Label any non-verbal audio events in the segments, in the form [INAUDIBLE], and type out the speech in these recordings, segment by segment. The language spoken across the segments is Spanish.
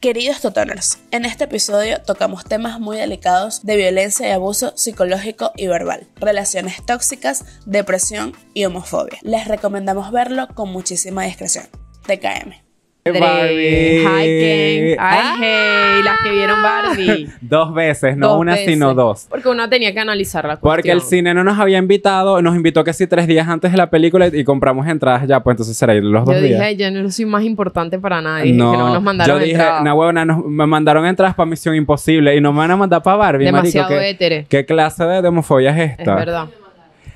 Queridos totoners, en este episodio tocamos temas muy delicados de violencia y abuso psicológico y verbal, relaciones tóxicas, depresión y homofobia. Les recomendamos verlo con muchísima discreción. TKM. Barbie. Hiking. Ay, hey, las que vieron ah. Barbie. [LAUGHS] Dos veces, no una, sino dos. Porque uno tenía que analizar la cuestión. Porque el cine no nos había invitado, nos invitó casi tres días antes de la película y, compramos entradas ya, pues entonces será ir los dos días. Yo dije, yo no soy más importante para nadie. No, que no nos mandaron yo dije, una huevona, me mandaron entradas para Misión Imposible y nos van a mandar para Barbie, Demasiado marico. ¿qué, clase de homofobia es esta? Es verdad.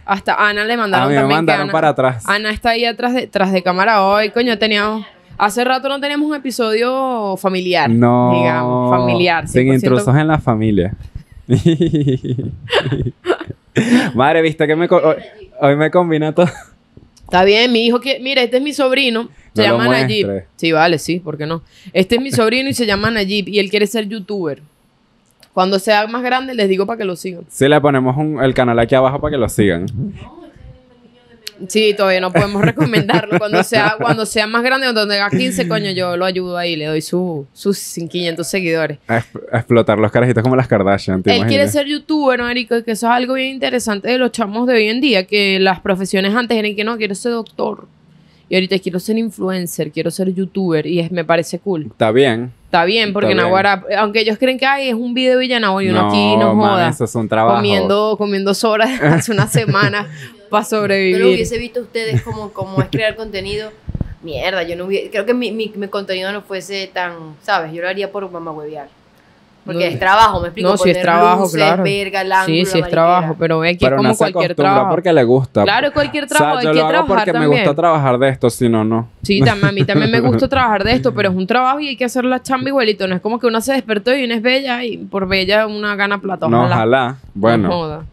Hasta Ana le mandaron a me mandaron para atrás. Ana está ahí atrás de, tras de cámara hoy, coño, teníamos Hace rato no teníamos un episodio familiar. No. Digamos, familiar. Pues, Sin intrusos en la familia. [LAUGHS] Madre, viste que me hoy, me combina todo. Está bien, mi hijo que. Mira, este es mi sobrino. Se llama Najib. Sí, vale, sí, ¿por qué no? Este es mi sobrino y se llama Najib y él quiere ser youtuber. Cuando sea más grande, les digo para que lo sigan. Sí, le ponemos un, el canal aquí abajo para que lo sigan. Sí, todavía no podemos [LAUGHS] recomendarlo. Cuando sea, cuando sea más grande, cuando tenga 15, mm. coño, yo lo ayudo ahí, le doy sus 500 seguidores. A, explotar los carajitos como las Kardashian. ¿te Él quiere ser youtuber, ¿no, y Que eso es algo bien interesante de los chamos de hoy en día, que las profesiones antes eran que no, quiero ser doctor. Y ahorita quiero ser influencer, quiero ser youtuber y es, me parece cool. Está bien. Está bien, porque en Aguara... aunque ellos creen que hay es un video ya y uno no, aquí no joda. Eso es un trabajo. Comiendo, comiendo sobras [LAUGHS] hace una semana. [LAUGHS] para sobrevivir. Pero hubiese visto ustedes como cómo es crear contenido. Mierda, yo no creo que mi, mi, contenido no fuese tan, ¿sabes? Yo lo haría por mamá Porque es trabajo, me explico. No, si es trabajo, claro. Verga, sí, si es trabajo, pero es que es como cualquier trabajo. porque le gusta. Claro, cualquier trabajo. O lo que hago porque me gusta trabajar de esto, si no, no. Sí, también, a mí también me gusta [LAUGHS] trabajar de esto, pero es un trabajo y hay que hacer la chamba igualito. No es como que uno se despertó y una es bella y por bella una gana plata. Ojalá. No, ojalá. Bueno.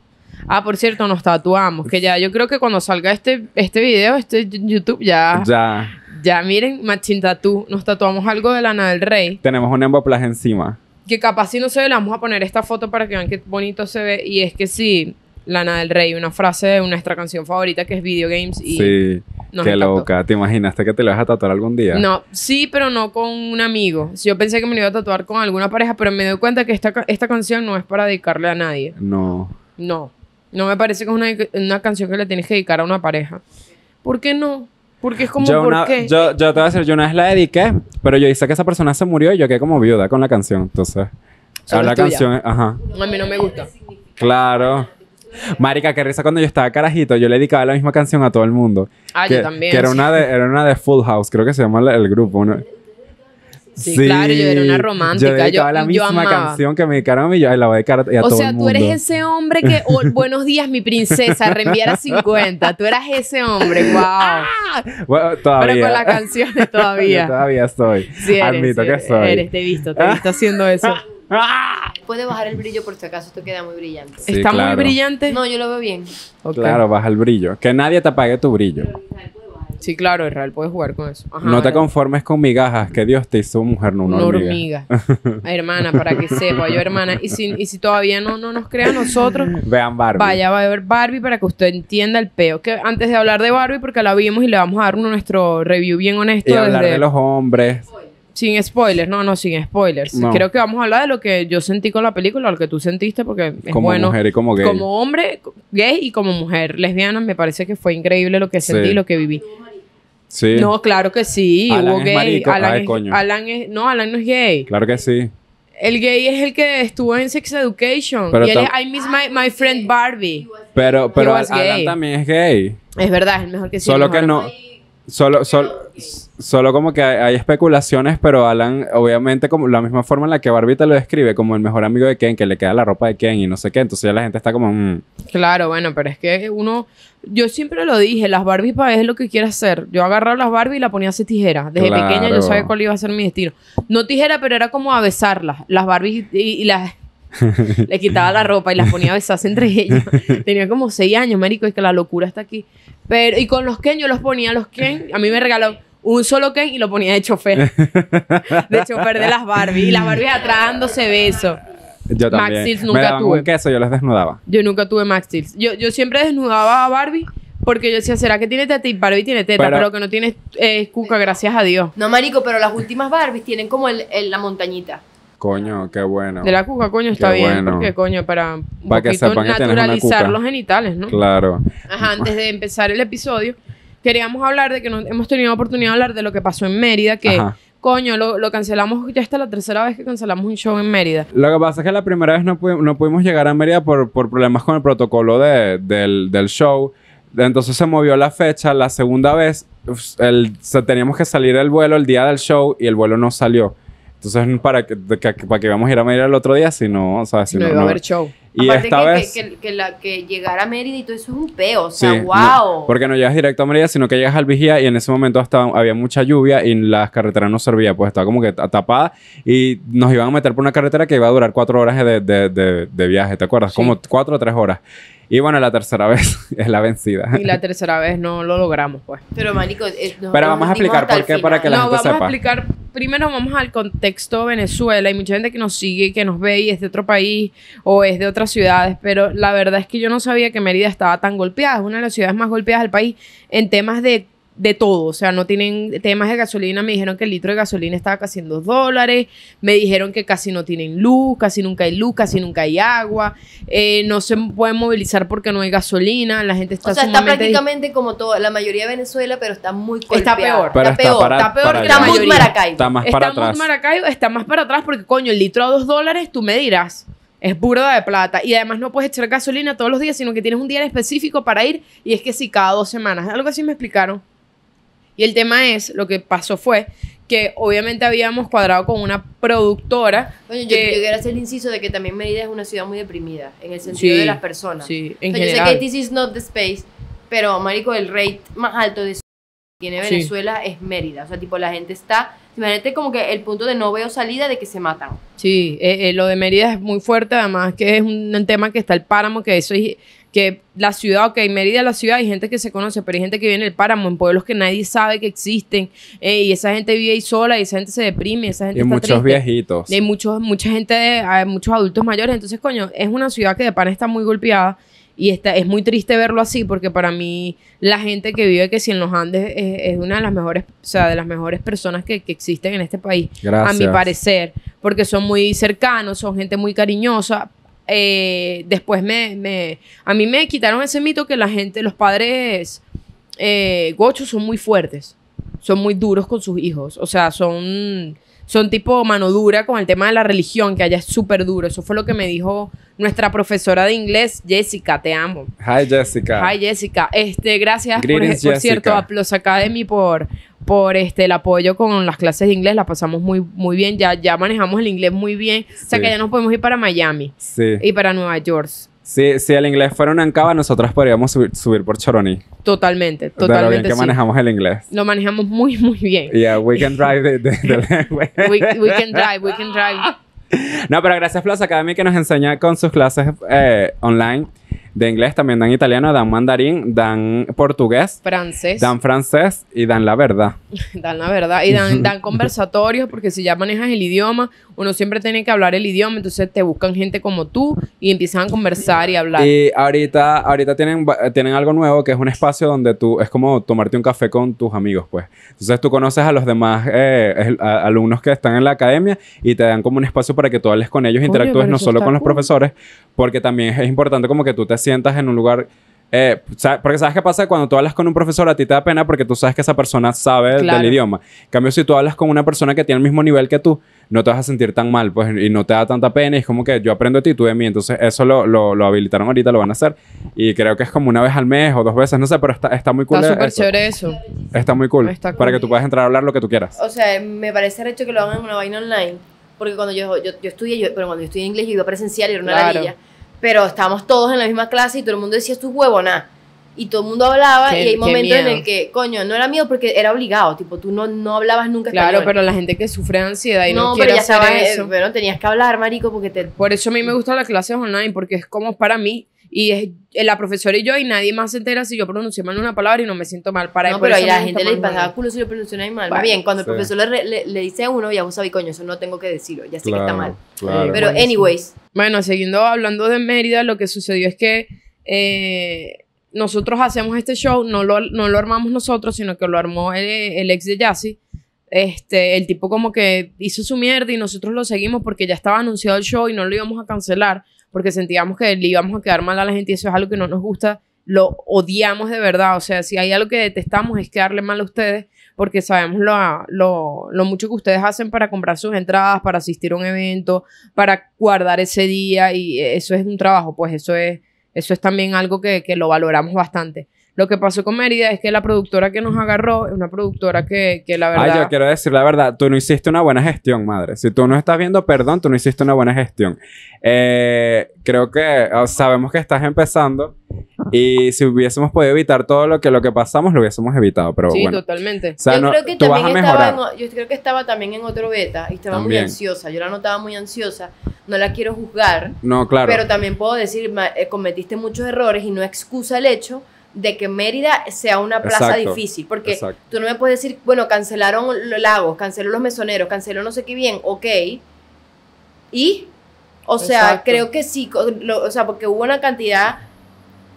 Ah, por cierto, nos tatuamos. Que ya, yo creo que cuando salga este, este video, este YouTube, ya. Ya. Ya, miren, Machin Tatú. Nos tatuamos algo de Lana del Rey. Tenemos un emboplaje encima. Que capaz si no se ve, vamos a poner esta foto para que vean qué bonito se ve. Y es que sí, Lana del Rey, una frase de nuestra canción favorita que es Video Games. Y sí, qué loca. ¿Te imaginaste que te lo vas a tatuar algún día? No, sí, pero no con un amigo. Yo pensé que me lo iba a tatuar con alguna pareja, pero me doy cuenta que esta, esta canción no es para dedicarle a nadie. No. No. No me parece que es una, canción que le tienes que dedicar a una pareja. ¿Por qué no? Porque es como, yo ¿por una, qué? Yo, te voy a decir, yo una vez la dediqué, pero yo hice que esa persona se murió y yo quedé como viuda con la canción. Entonces, ah, la canción, ajá. A mí no me gusta. Claro. Marica, qué risa cuando yo estaba carajito, yo le dedicaba la misma canción a todo el mundo. Ah, yo también. Que era una de, una de Full House, creo que se llama el, el grupo. ¿no? Sí, claro, yo era una romántica. Yo dedicaba la misma canción que me dedicaron a mí, yo la voy a dedicar a, o todo sea, el mundo. O sea, tú eres ese hombre que, [LAUGHS] buenos días, mi princesa, reenviara 50. Tú eras ese hombre, wow. [LAUGHS] Ah, todavía. Pero con las canciones [LAUGHS] todavía. yo todavía estoy. Sí eres, Admito que soy. Eres, te he visto, te he visto haciendo eso. Puede bajar el brillo por si acaso esto queda muy brillante. ¿Está muy brillante? No, yo lo veo bien. Claro, baja el brillo. Que nadie te apague tu brillo. Sí, claro, Israel puede jugar con eso. no te conformes con migajas, que Dios te hizo mujer, no una, hormiga. [LAUGHS] hermana, para que sepa, yo hermana. Y si, y si todavía no, no nos crean nosotros, vean Barbie. Vaya, va a ver Barbie para que usted entienda el peo. Que antes de hablar de Barbie, porque la vimos y le vamos a dar uno, nuestro review bien honesto. Y hablar de los hombres. Sin spoilers, no, no, sin spoilers. Creo que vamos a hablar de lo que yo sentí con la película, lo que tú sentiste, porque como Mujer y como gay. Como hombre gay y como mujer lesbiana, me parece que fue increíble lo que sentí, y lo que viví. Sí. No, claro que sí. Alan hubo es gay. Alan, es, Alan es- No, Alan no es gay. Claro que sí. El gay es el que estuvo en Sex Education. y él es I Miss my, Friend Barbie. Pero, pero Alan también es gay. Es verdad, es el mejor que sí. Solo que no. Solo, solo, como que hay, especulaciones, pero Alan, obviamente, como la misma forma en la que Barbie te lo describe, como el mejor amigo de Ken, que le queda la ropa de Ken y no sé qué, entonces ya la gente está como... Mm". Claro, bueno, pero es que uno, yo siempre lo dije, las Barbies para es lo que quiere hacer. Yo agarraba las Barbies y las ponía así tijera. tijeras. Desde pequeña yo sabía cuál iba a ser mi destino. No tijera, pero era como a besarlas. Las Barbies y, las... [LAUGHS] le quitaba la ropa y las ponía a besarse entre ellas. [LAUGHS] Tenía como seis años, marico, es que la locura está aquí. Pero, y con los Ken, yo los ponía los Ken. A mí me regaló un solo Ken y lo ponía de chofer. de chofer de las Barbie. Y las Barbies atragándose de Yo también. Max nunca tuve. queso, yo las desnudaba. Yo nunca tuve Max Yo, siempre desnudaba a Barbie porque yo decía, ¿será que tiene teta? Y Barbie tiene teta, pero, que no tiene cuca, gracias a Dios. No, marico, pero las últimas Barbies tienen como el, la montañita. Coño, qué bueno. De la cuca, coño, está bien. Porque, coño, para un poquito naturalizar los genitales, ¿no? Claro. Ajá, antes de empezar el episodio, queríamos hablar de que no, hemos tenido oportunidad de hablar de lo que pasó en Mérida, que Coño, lo, cancelamos, ya está la tercera vez que cancelamos un show en Mérida. Lo que pasa es que la primera vez no, no pudimos llegar a Mérida por, problemas con el protocolo del, show. Entonces se movió la fecha. La segunda vez el, teníamos que salir del vuelo el día del show y el vuelo no salió. Entonces, para que, para que vamos a ir a Mérida el otro día, si no, o sea, si no, no iba a haber show. Y esta vez... Que, que, la, llegar a Mérida y todo eso es un peo, o sea, wow. porque no llegas directo a Mérida, sino que llegas al Vigía y en ese momento hasta había mucha lluvia y las carreteras no servían, pues estaba como que tapada y nos iban a meter por una carretera que iba a durar cuatro horas de, de, de, viaje, ¿te acuerdas? Como cuatro o tres horas. Y bueno, la tercera [LAUGHS] vez es la vencida. Y la tercera vez no lo logramos, pues. Pero, marico, Pero vamos a explicar por qué para que la gente sepa. No, vamos a explicar. Primero vamos al contexto Venezuela. Hay mucha gente que nos sigue, que nos ve y es de otro país o es de otras ciudades. Pero la verdad es que yo no sabía que Mérida estaba tan golpeada. Es una de las ciudades más golpeadas del país en temas de de todo, o sea, no tienen temas de gasolina, me dijeron que el litro de gasolina estaba casi en dos dólares, me dijeron que casi no tienen luz, casi nunca hay luz, casi nunca hay agua, eh, no se pueden movilizar porque no hay gasolina, la gente está... O sea, está prácticamente como toda la mayoría de Venezuela, pero está muy... Está peor, está, peor, está peor que la Maracaibo. Está más para atrás. está más para atrás porque, coño, el litro a dos dólares, tú me dirás es burda de plata. Y además no puedes echar gasolina todos los días, sino que tienes un día específico para ir y es que si sí, cada dos semanas. Algo así me explicaron. Y el tema es, lo que pasó fue que obviamente habíamos cuadrado con una productora. yo, quiero hacer el inciso de que también Mérida es una ciudad muy deprimida, en el sentido de las personas. Sí, en general. Yo sé que this is not the space, pero, marico, el rate más alto de que tiene Venezuela es Mérida. O sea, tipo, la gente está. Imagínate como que el punto de no veo salida de que se matan. Sí, eh, eh, lo de Mérida es muy fuerte, además que es un, un tema que está el páramo, que eso es que la ciudad, ok, Mérida la ciudad, hay gente que se conoce, pero hay gente que vive en el páramo, en pueblos que nadie sabe que existen, eh, y esa gente vive ahí sola, y esa gente se deprime, esa gente y muchos viejitos. Y hay muchos, mucha gente, hay muchos adultos mayores, entonces, coño, es una ciudad que de pan está muy golpeada, y es muy triste verlo así, porque para mí la gente que vive que si en los Andes es, una de las mejores, o sea, de las mejores personas que, que existen en este país, Gracias. a mi parecer, porque son muy cercanos, son gente muy cariñosa, eh, después me, me, a mí me quitaron ese mito que la gente, los padres eh, gochos son muy fuertes, son muy duros con sus hijos, o sea, son son tipo mano dura con el tema de la religión, que allá es súper duro. Eso fue lo que me dijo nuestra profesora de inglés, Jessica, te amo. Hi, Jessica. Hi, Jessica. Este, gracias, por, por, cierto, a Plus Academy por, por este, el apoyo con las clases de inglés. La pasamos muy, muy bien. Ya, ya manejamos el inglés muy bien. O sea, que ya nos podemos ir para Miami. Y para Nueva York. Si, el inglés fuera una ancaba, nosotros podríamos subir, por Choroní. Totalmente, totalmente. Pero que manejamos el inglés. Lo manejamos muy, muy bien. Yeah, we can drive the, [LAUGHS] We, can drive, we can drive. No, pero gracias Plaza Academy que nos enseña con sus clases eh, online de inglés, también dan italiano, dan mandarín, dan portugués. Francés. Dan francés y dan la verdad. [LAUGHS] dan la verdad. Y dan, dan [LAUGHS] conversatorios porque si ya manejas el idioma, uno siempre tiene que hablar el idioma, entonces te buscan gente como tú y empiezan a conversar y hablar. Y ahorita, ahorita tienen, tienen algo nuevo que es un espacio donde tú, es como tomarte un café con tus amigos, pues. Entonces tú conoces a los demás eh, alumnos que están en la academia y te dan como un espacio para que tú hables con ellos, interactúes no solo con los profesores, porque también es importante como que tú te sientas en un lugar... Eh, porque sabes qué pasa cuando tú hablas con un profesor, a ti te da pena porque tú sabes que esa persona sabe el del idioma. En cambio, si tú hablas con una persona que tiene el mismo nivel que tú, no te vas a sentir tan mal, pues, y no te da tanta pena. Y es como que yo aprendo de ti, tú de mí. Entonces, eso lo, lo, lo, habilitaron ahorita, lo van a hacer. Y creo que es como una vez al mes o dos veces, no sé, pero está, está muy cool. Está súper chévere eso. Está muy cool. Para que tú puedas entrar a hablar lo que tú quieras. O sea, me parece hecho que lo hagan en una vaina online. Porque cuando yo, yo, estudié, yo, pero cuando yo estudié inglés, yo iba presencial y era una maravilla ladilla pero estábamos todos en la misma clase y todo el mundo decía, esto huevo nada? Y todo el mundo hablaba y hay momentos en el que, coño, no era miedo porque era obligado, tipo, tú no, no hablabas nunca español. Claro, pero la gente que sufre ansiedad y no, no quiere pero eh, eso. Pero tenías que hablar, marico, porque te... Por eso a mí me gusta la clase online, porque es como para mí, y es eh, la profesora y yo y nadie más se entera si yo pronuncio mal una palabra y no me siento mal para no, pero ahí la gente le pasaba culo si yo pronuncio mal bien cuando el profesor le, le, dice a uno ya vos sabés coño eso no tengo que decirlo ya sé que está mal pero anyways bueno, siguiendo hablando de Mérida, lo que sucedió es que eh, nosotros hacemos este show, no lo, no lo armamos nosotros, sino que lo armó el, ex de Yassi. Este, el tipo como que hizo su mierda y nosotros lo seguimos porque ya estaba anunciado el show y no lo íbamos a cancelar porque sentíamos que le íbamos a quedar mal a la gente y eso es algo que no nos gusta lo odiamos de verdad. O sea, si hay algo que detestamos es quedarle mal a ustedes porque sabemos lo, lo, mucho que ustedes hacen para comprar sus entradas, para asistir a un evento, para guardar ese día y eso es un trabajo, pues eso es, eso es también algo que, que lo valoramos bastante. Lo que pasó con Mérida es que la productora que nos agarró es una productora que, que la verdad... Ay, yo quiero decir la verdad, tú no hiciste una buena gestión, madre. Si tú no estás viendo, perdón, tú no hiciste una buena gestión. Eh, creo que sabemos que estás empezando y si hubiésemos podido evitar todo lo que, lo que pasamos, lo hubiésemos evitado, pero sí, totalmente. yo, creo que también estaba yo creo que estaba también en otro beta y estaba muy ansiosa. Yo la notaba muy ansiosa. No la quiero juzgar. No, claro. Pero también puedo decir, eh, cometiste muchos errores y no excusa el hecho de que Mérida sea una plaza difícil, porque tú no me puedes decir, bueno, cancelaron los lagos, canceló los mesoneros, canceló no sé qué bien, ok. Y, o sea, creo que sí, o sea, porque hubo una cantidad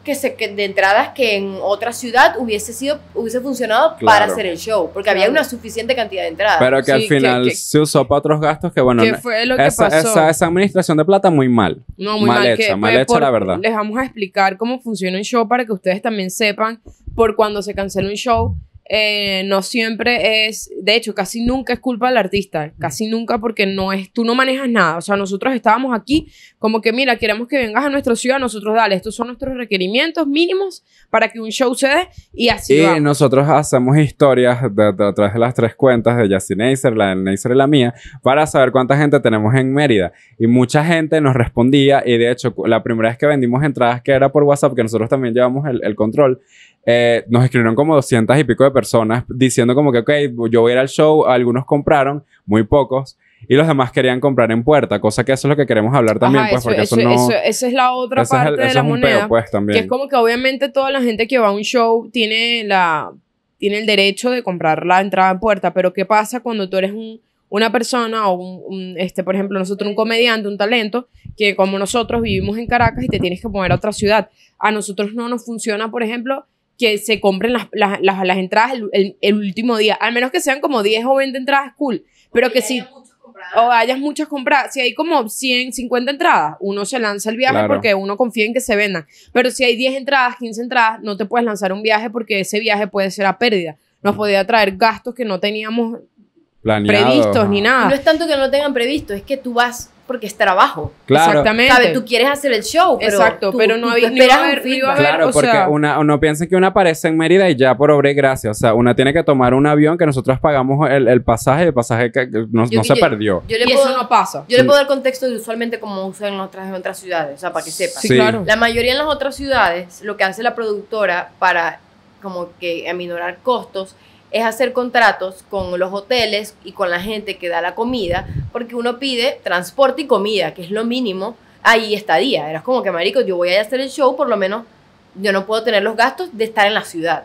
que, se, de entradas que en otra ciudad hubiese sido hubiese funcionado para hacer el show, porque había una suficiente cantidad de entradas. Pero que al final se usó para otros gastos que bueno, esa, administración de plata muy mal. No, muy mal, mal hecha, pues, la verdad. Les vamos a explicar cómo funciona un show para que ustedes también sepan por cuando se cancela un show eh, no siempre es, de hecho, casi nunca es culpa del artista, casi nunca porque no es, tú no manejas nada, o sea, nosotros estábamos aquí como que, mira, queremos que vengas a nuestra ciudad, nosotros dale, estos son nuestros requerimientos mínimos para que un show se dé y así. Y nosotros hacemos historias a de, de, las tres cuentas de Justin Acer, la de y la mía, para saber cuánta gente tenemos en Mérida. Y mucha gente nos respondía y de hecho, la primera vez que vendimos entradas, que era por WhatsApp, que nosotros también llevamos el, control, eh, nos escribieron como 200 y pico de personas diciendo como que, ok, yo voy a ir al show, algunos compraron, muy pocos. Y los demás querían comprar en puerta, cosa que eso es lo que queremos hablar también, pues, porque eso, no... Eso, es la otra parte de la moneda. Pues, también. Que es como que obviamente toda la gente que va a un show tiene la... Tiene el derecho de comprar la entrada en puerta, pero ¿qué pasa cuando tú eres un una persona o un, este, por ejemplo, nosotros un comediante, un talento, que como nosotros vivimos en Caracas y te tienes que mover a otra ciudad. A nosotros no nos funciona, por ejemplo, que se compren las, entradas el, último día, al menos que sean como 10 o 20 entradas, cool, pero que Si, o hayas muchas compradas. Si hay como 100, 50 entradas, uno se lanza el viaje porque uno confía en que se vendan. Pero si hay 10 entradas, 15 entradas, no te puedes lanzar un viaje porque ese viaje puede ser a pérdida. Nos podía traer gastos que no teníamos previstos ni nada. No es tanto que no tengan previsto, es que tú vas porque es trabajo. Claro. Exactamente. Tú quieres hacer el show, pero pero no había esperas Claro, porque una, uno piensa que una aparece en Mérida y ya por obra y gracia. O sea, una tiene que tomar un avión que nosotros pagamos el, pasaje, el pasaje que no, se perdió. puedo, eso no pasa. Yo le puedo dar contexto de usualmente como usan en otras, otras ciudades, o sea, para que sepas. Sí, claro. La mayoría en las otras ciudades, lo que hace la productora para como que aminorar costos es hacer contratos con los hoteles y con la gente que da la comida, porque uno pide transporte y comida, que es lo mínimo, ahí estadía. Era como que, marico, yo voy a hacer el show, por lo menos yo no puedo tener los gastos de estar en la ciudad.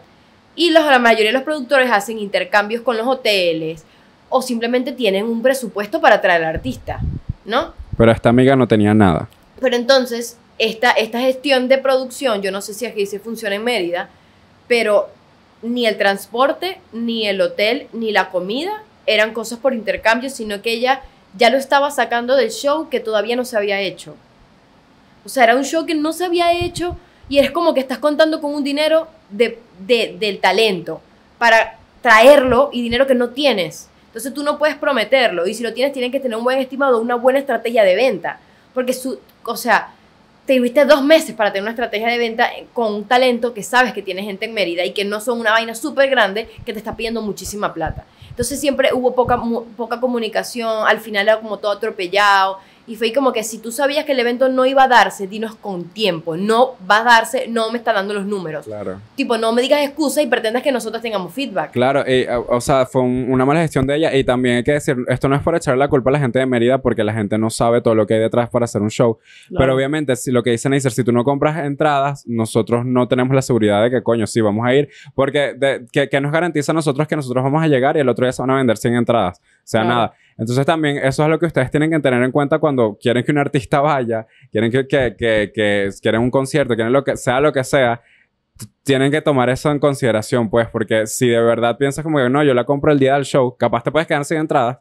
Y la mayoría de los productores hacen intercambios con los hoteles o simplemente tienen un presupuesto para traer al artista, ¿no? Pero esta amiga no tenía nada. Pero entonces, esta, esta gestión de producción, yo no sé si aquí se funciona en Mérida, pero ni el transporte, ni el hotel, ni la comida eran cosas por intercambio, sino que ella ya lo estaba sacando del show que todavía no se había hecho. O sea, era un show que no se había hecho y es como que estás contando con un dinero de, del talento para traerlo y dinero que no tienes. Entonces tú no puedes prometerlo y si lo tienes tienen que tener un buen estimado, una buena estrategia de venta. Porque su, o sea, te tuviste dos meses para tener una estrategia de venta con un talento que sabes que tiene gente en Mérida y que no son una vaina súper grande que te está pidiendo muchísima plata. Entonces siempre hubo poca, poca comunicación, al final era como todo atropellado, y fue como que si tú sabías que el evento no iba a darse, dinos con tiempo. No va a darse, no me está dando los números. Claro. Tipo, no me digas excusas y pretendas que nosotros tengamos feedback. Claro, eh, o sea, fue una mala gestión de ella. Y también hay que decir, esto no es para echar la culpa a la gente de Mérida porque la gente no sabe todo lo que hay detrás para hacer un show. Pero obviamente, si lo que dicen es, si tú no compras entradas, nosotros no tenemos la seguridad de que coño, sí, vamos a ir. Porque que, nos garantiza a nosotros que nosotros vamos a llegar y el otro día se van a vender 100 entradas. O sea, nada. Entonces también eso es lo que ustedes tienen que tener en cuenta cuando quieren que un artista vaya, quieren que, quieren un concierto, quieren lo que sea lo que sea, tienen que tomar eso en consideración, pues, porque si de verdad piensas como que no, yo la compro el día del show, capaz te puedes quedar sin entradas.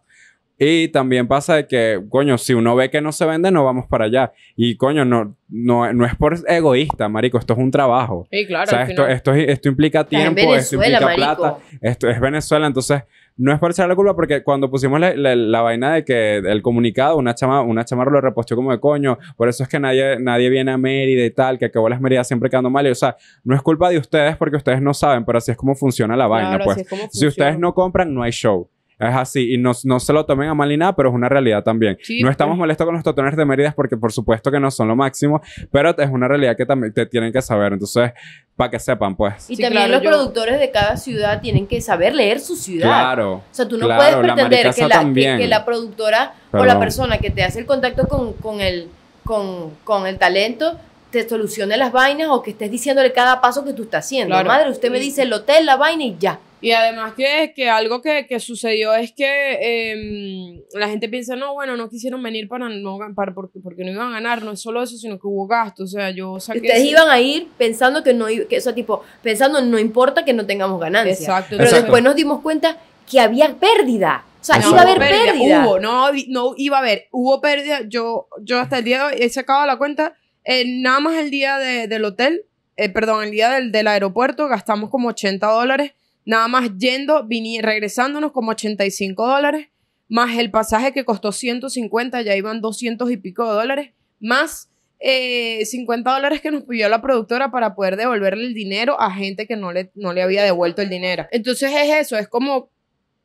Y también pasa de que, coño, si uno ve que no se vende, no vamos para allá. Y coño, no, no, no es por egoísta, marico, esto es un trabajo. Sí, claro. esto, esto, esto, implica tiempo, esto implica plata, esto es Venezuela, entonces no es para echar la culpa porque cuando pusimos la, vaina de que el comunicado, una chama, una chamarra lo reposteó como de coño, por eso es que nadie, nadie viene a Mérida y tal, que acabó las Méridas siempre quedando mal. o sea, no es culpa de ustedes porque ustedes no saben, pero así es como funciona la vaina. pues si ustedes no compran, no hay show. Es así, y no, no se lo tomen a mal ni nada, pero es una realidad también. no estamos pues. molestos con los totones de Mérida porque por supuesto que no son lo máximo, pero es una realidad que también te tienen que saber, entonces, para que sepan, pues. Y también los productores de cada ciudad tienen que saber leer su ciudad. Claro. O sea, tú no puedes pretender que, la, que, la productora o la persona que te hace el contacto con, con, el, con, con el talento te solucione las vainas o que estés diciéndole cada paso que tú estás haciendo. Madre, usted me dice el hotel, la vaina y ya. Y además que, que algo que, sucedió es que em, la gente piensa, no, bueno, no quisieron venir para no para, porque, no iban a ganar, no es solo eso, sino que hubo gasto, o sea, yo Ustedes iban a ir pensando que no, que eso tipo, pensando no importa que no tengamos ganancia. Exacto. Pero después nos dimos cuenta que había pérdida. O sea, iba a haber pérdida. Hubo, no, no iba a haber, hubo pérdida, yo, yo hasta el día de hoy he sacado la cuenta, nada más el día del hotel, eh, perdón, el día del, del aeropuerto gastamos como 80 dólares Nada más yendo, regresándonos como 85 dólares, más el pasaje que costó 150, ya iban 200 y pico de dólares, más 50 eh, dólares que nos pidió la productora para poder devolverle el dinero a gente que no le, no le había devuelto el dinero. Entonces es eso, es como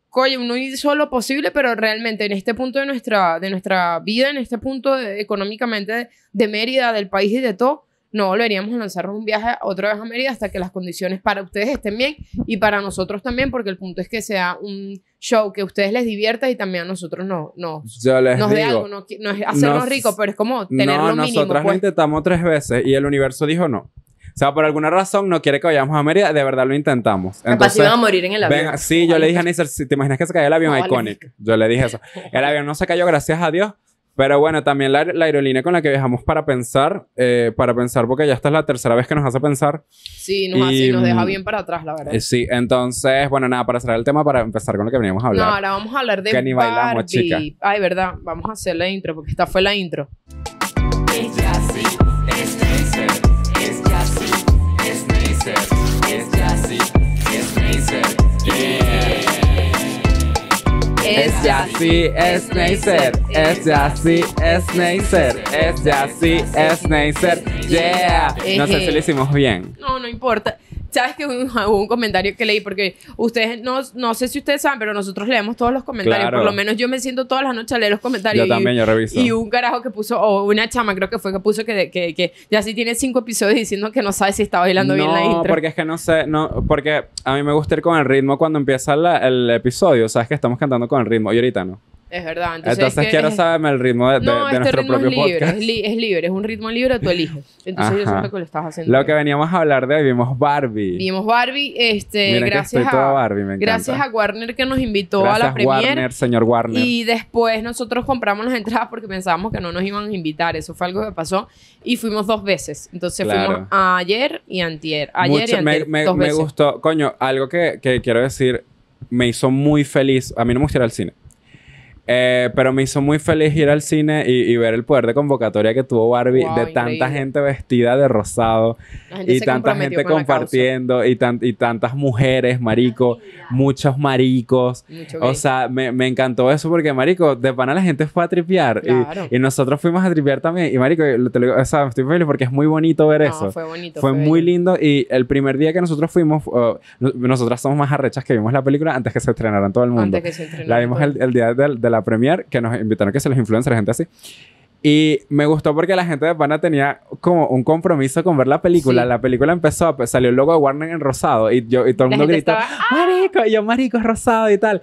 coño, uno hizo lo posible, pero realmente en este punto de nuestra, de nuestra vida, en este punto económicamente de, Mérida, del país y de todo, no volveríamos a lanzarnos un viaje otra vez a Mérida hasta que las condiciones para ustedes estén bien y para nosotros también, porque el punto es que sea un show que a ustedes les divierta y también a nosotros no, no nos algo, no, es hacernos ricos, pero es como tener no, lo mínimo. Nosotras lo pues. intentamos tres veces y el universo dijo no. O sea, por alguna razón no quiere que vayamos a Mérida, de verdad lo intentamos. Entonces, iban a morir en el avión. sí, yo le dije a si ¿te imaginas que se cayó el avión? icónico. Yo le dije eso. El avión no se cayó, gracias a Dios, pero bueno, también la, aerolínea con la que viajamos para pensar, eh, para pensar, porque ya esta es la tercera vez que nos hace pensar. Sí, nos, hace, nos deja mm, bien para atrás, la verdad. Eh, sí, entonces, bueno, nada, para cerrar el tema, para empezar con lo que veníamos a hablar. No, ahora vamos a hablar de que Ni bailamos, chicas Ay, verdad, vamos a hacer la intro, porque esta fue la intro. Es es sí es es Sneisser, es es es yeah. No sé si lo hicimos bien. No, no importa. Sabes que hubo un, comentario que leí porque ustedes no, no sé si ustedes saben, pero nosotros leemos todos los comentarios. Por lo menos yo me siento todas las noches a leer los comentarios. Yo también, y, yo reviso. Y un carajo que puso, o una chama creo que fue que puso que, que, ya sí tiene cinco episodios diciendo que no sabe si está bailando bien la intro. No, porque es que no sé, no, porque a mí me gusta ir con el ritmo cuando empieza el episodio. Sabes que estamos cantando con el ritmo y ahorita no. Es verdad. Entonces, quiero saberme el ritmo de, este nuestro propio es libre, Es, libre, es un ritmo libre, tú eliges. Entonces yo sé que lo estás haciendo. Lo que veníamos a hablar de hoy, vimos Barbie. Vimos Barbie, este, gracias a Gracias a Warner que nos invitó a la a Warner, señor Warner. Y después nosotros compramos las entradas porque pensábamos que no nos iban a invitar, eso fue algo que pasó y fuimos dos veces. Entonces fuimos ayer y antier, ayer y me, gustó, coño, algo que quiero decir me hizo muy feliz. A mí no me gusta ir al cine. Eh, pero me hizo muy feliz ir al cine y, ver el poder de convocatoria que tuvo Barbie, de tanta gente vestida de rosado y tanta gente compartiendo y, y, tantas mujeres, marico, muchos maricos. o sea, me, encantó eso porque, marico, de pana la gente fue a tripear y, nosotros fuimos a tripear también. Y, marico, estoy feliz porque es muy bonito ver eso. Fue muy lindo y el primer día que nosotros fuimos, nosotras somos más arrechas que vimos la película antes que se estrenaran todo el mundo. la vimos el, día del la premier que nos invitaron que se los la gente así. Y me gustó porque la gente de Pana tenía como un compromiso con ver la película. La película empezó, pues, salió luego logo de Warner en rosado y, yo, y todo el mundo gritó, ah". ¡Marico! Y yo, Marico, rosado y tal.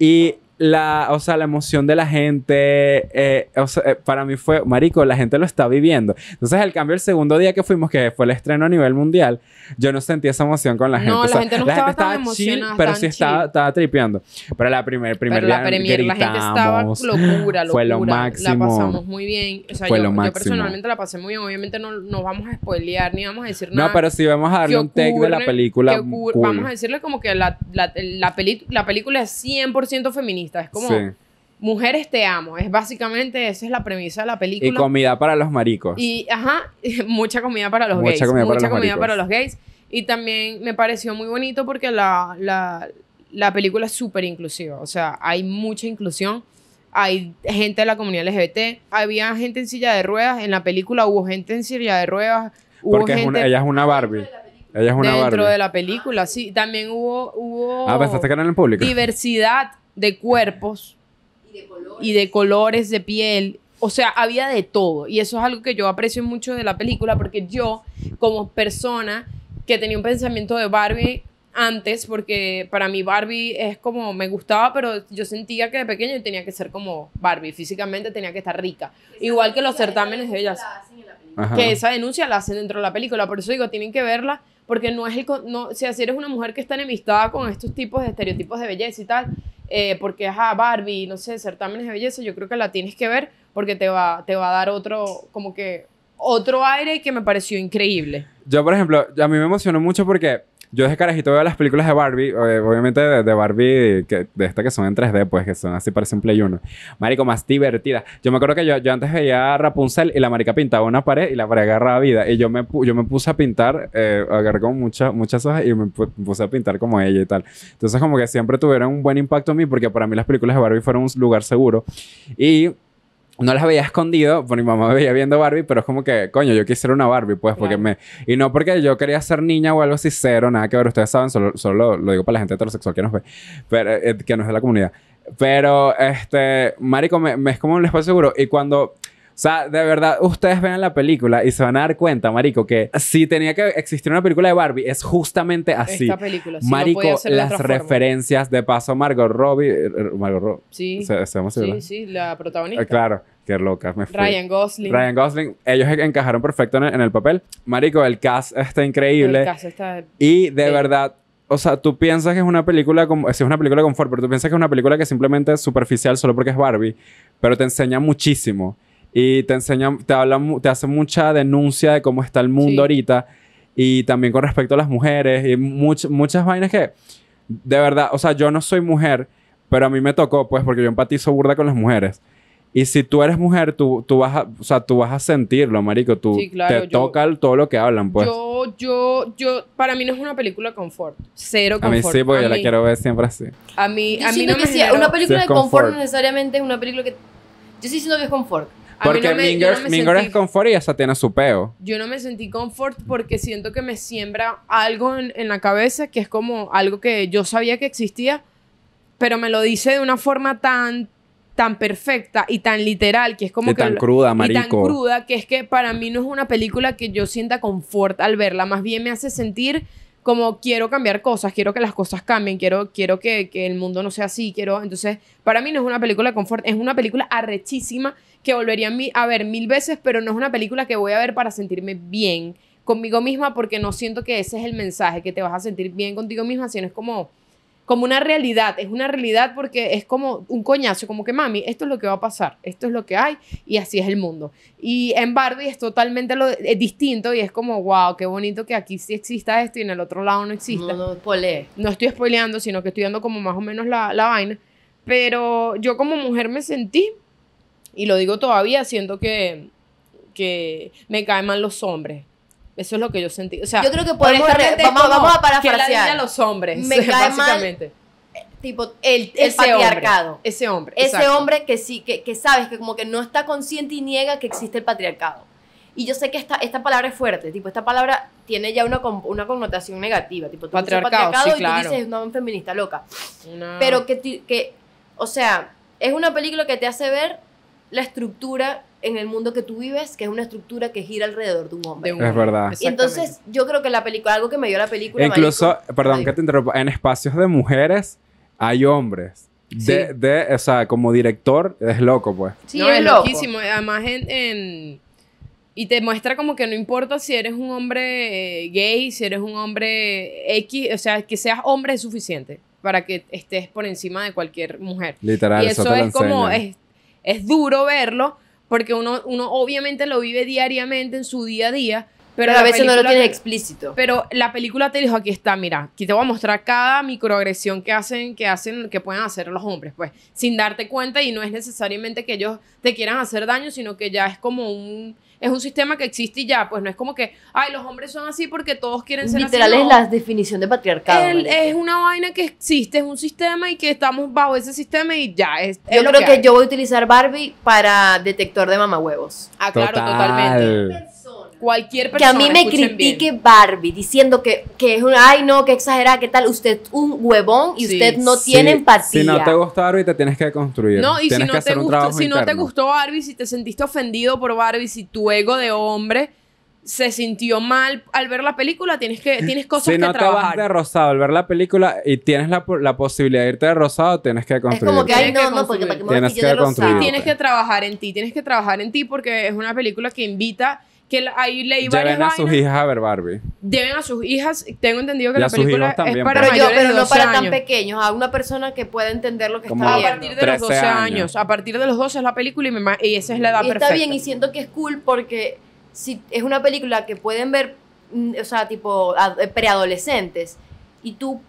Y la, o sea, la emoción de la gente, eh, eh, para mí fue, marico, la gente lo está viviendo. Entonces, el cambio el segundo día que fuimos, que fue el estreno a nivel mundial, yo no sentí esa emoción con la gente. No, o la gente no estaba, estaba pero sí estaba, tripeando. Pero la primera, primer la gente estaba locura, locura. La pasamos muy bien. yo, personalmente la pasé muy bien. Obviamente no nos vamos a spoilear ni vamos a decir nada. No, pero sí vamos a darle un take de la película. Vamos a decirle como que la, la, la película es 100% feminista. Es como, mujeres te amo. Es básicamente, esa es la premisa de la película. Y comida para los maricos. Y, ajá, [LAUGHS] mucha comida para los gays. mucha comida para los gays. Y también me pareció muy bonito porque la, película es súper inclusiva. O sea, hay mucha inclusión hay gente de la comunidad LGBT, había gente en silla de ruedas, en la película hubo gente en silla de ruedas, hubo Porque ella es una Barbie. Dentro de la película, sí. También hubo, hubo ah, pues, diversidad de cuerpos y de, colores. de piel. O sea, había de todo. Y eso es algo que yo aprecio mucho de la película, porque yo, como persona que tenía un pensamiento de Barbie antes, porque para mí Barbie es como, me gustaba, pero yo sentía que de pequeño tenía que ser como Barbie, físicamente tenía que estar rica. Igual que los certámenes de ellas. que esa denuncia la hacen dentro de la película, por eso digo, tienen que verla porque no es el, no, o si eres una mujer que está enemistada con estos tipos de estereotipos de belleza y tal, eh, porque es a Barbie, no sé, certámenes de belleza, yo creo que la tienes que ver porque te va, te va a dar otro, como que, otro aire que me pareció increíble. Yo, por ejemplo, a mí me emocionó mucho porque yo desde carajito veo las películas de Barbie, eh, obviamente de, Barbie, que, de estas que son en 3D, pues que son así, para simple Play uno Marico, más divertida. Yo me acuerdo que yo, yo antes veía a Rapunzel y la marica pintaba una pared y la pared agarraba vida. Y yo me, yo me puse a pintar, eh, agarré con muchas hojas y me puse a pintar como ella y tal. Entonces, como que siempre tuvieron un buen impacto en mí, porque para mí las películas de Barbie fueron un lugar seguro. Y no las había escondido, porque mi mamá me veía viendo Barbie, pero es como que, coño, yo quisiera una Barbie, pues, porque me... Y no porque yo quería ser niña o algo así, cero, nada que ver, ustedes saben, solo, solo lo, digo para la gente heterosexual que nos ve, pero, eh, que nos de la comunidad. Pero, este, Marico, me, me es como un espacio seguro. Y cuando o sea, de verdad, ustedes vean la película y se van a dar cuenta, marico, que si tenía que existir una película de Barbie, es justamente así. Esta película, si marico, las referencias, de paso, Margot Robbie... Eh, eh, Margot Robbie. Sí. sí, sí, la protagonista. Eh, claro. Qué loca, me fui. Ryan Gosling. Ryan Gosling. Ellos encajaron perfecto en el, papel. Marico, el cast está increíble. El cast está... Y de verdad, o sea, tú piensas que es una película como es una película confort, pero tú piensas que es una película que simplemente es superficial solo porque es Barbie, pero te enseña muchísimo y te enseña te habla te hace mucha denuncia de cómo está el mundo ahorita y también con respecto a las mujeres y muchas vainas que de verdad, o sea, yo no soy mujer, pero a mí me tocó pues porque yo empatizo burda con las mujeres. Y si tú eres mujer, tú, tú, vas, a, o sea, tú vas a sentirlo, marico. Tú te toca todo lo que hablan, pues. Yo, yo, yo... Para mí no es una película confort. Cero confort. A mí sí, porque yo la quiero ver siempre así. A mí, a mí no me... una película de confort, no necesariamente es una película que... Yo sí siento que es confort. Porque Mingers, es confort y esa tiene su peo. Yo no me sentí confort porque siento que me siembra algo en, la cabeza que es como algo que yo sabía que existía, pero me lo dice de una forma tan tan perfecta y tan literal que es como y tan cruda, marico. Y tan cruda que es que para mí no es una película que yo sienta confort al verla, más bien me hace sentir como quiero cambiar cosas, quiero que las cosas cambien, quiero, quiero que, que, el mundo no sea así, quiero... Entonces, para mí no es una película de confort, es una película arrechísima que volvería a ver mil veces, pero no es una película que voy a ver para sentirme bien conmigo misma porque no siento que ese es el mensaje, que te vas a sentir bien contigo misma, sino es como como una realidad, es una realidad porque es como un coñazo, como que mami, esto es lo que va a pasar, esto es lo que hay y así es el mundo. Y en Barbie es totalmente lo, distinto y es como, wow, qué bonito que aquí sí exista esto y en el otro lado no exista. No, No estoy spoileando, sino que estoy dando como más o menos la, la vaina. Pero yo como mujer me sentí, y lo digo todavía, siento que, que me caen mal los hombres eso es lo que yo sentí. yo creo que podemos... vamos, vamos, a parafrasear. los hombres, básicamente. Eh, tipo, el, patriarcado. ese hombre. Ese hombre que sí, que, sabes, que como que no está consciente y niega que existe el patriarcado. Y yo sé que esta, esta palabra es fuerte, tipo, esta palabra tiene ya una, connotación negativa, tipo, tú patriarcado, patriarcado y tú dices, una feminista loca. Pero que, que, o sea, es una película que te hace ver la estructura en el mundo que tú vives, que es una estructura que gira alrededor de un hombre. Es verdad. Y entonces yo creo que la película, algo que me dio la película... Incluso, perdón que te interrumpa, en espacios de mujeres hay hombres. De, de, o sea, como director, es loco, pues. Sí, no, es, loquísimo. Además, en, Y te muestra como que no importa si eres un hombre eh, gay, si eres un hombre X, o sea, que seas hombre es suficiente para que estés por encima de cualquier mujer. Literal. Y eso, eso es como... Es, es duro verlo, porque uno, uno obviamente lo vive diariamente en su día a día. Pero, a veces no lo tienes explícito. Pero la película te dijo, aquí está, mira, aquí te voy a mostrar cada microagresión que hacen, que hacen, que pueden hacer los hombres, pues, sin darte cuenta y no es necesariamente que ellos te quieran hacer daño, sino que ya es como un, es un sistema que existe y ya, pues no es como que, ay, los hombres son así porque todos quieren ser así. Literal es la definición de patriarcado. es una vaina que existe, es un sistema y que estamos bajo ese sistema y ya. Es, yo creo que, yo voy a utilizar Barbie para detector de mamahuevos. Ah, claro, totalmente cualquier persona. Que a mí me critique Barbie diciendo que, que es un, ay no, que exagerada, qué tal, usted es un huevón y usted no tiene empatía. Si no te gustó Barbie, te tienes que construir. No, y si, no te, gustó, si no te gustó Barbie, si te sentiste ofendido por Barbie, si tu ego de hombre se sintió mal al ver la película, tienes que tienes cosas si no que trabajar. te vas de rosado al ver la película y tienes la, posibilidad de irte de rosado, tienes que construir. Es como que, ay, no, no, porque para que tienes tienes que trabajar en ti, tienes que trabajar en ti porque es una película que invita que ahí leí varias Lleven a sus hijas a ver Barbie. Lleven a sus hijas. Tengo entendido que la película es para pero mayores pero no para tan pequeños. A una persona que pueda entender lo que está viendo. A partir de los 12 años. A partir de los 12 es la película y, y esa es la edad perfecta. Está bien y siento que es cool porque si es una película que pueden ver, mm, o sea, tipo eh, preadolescentes y tú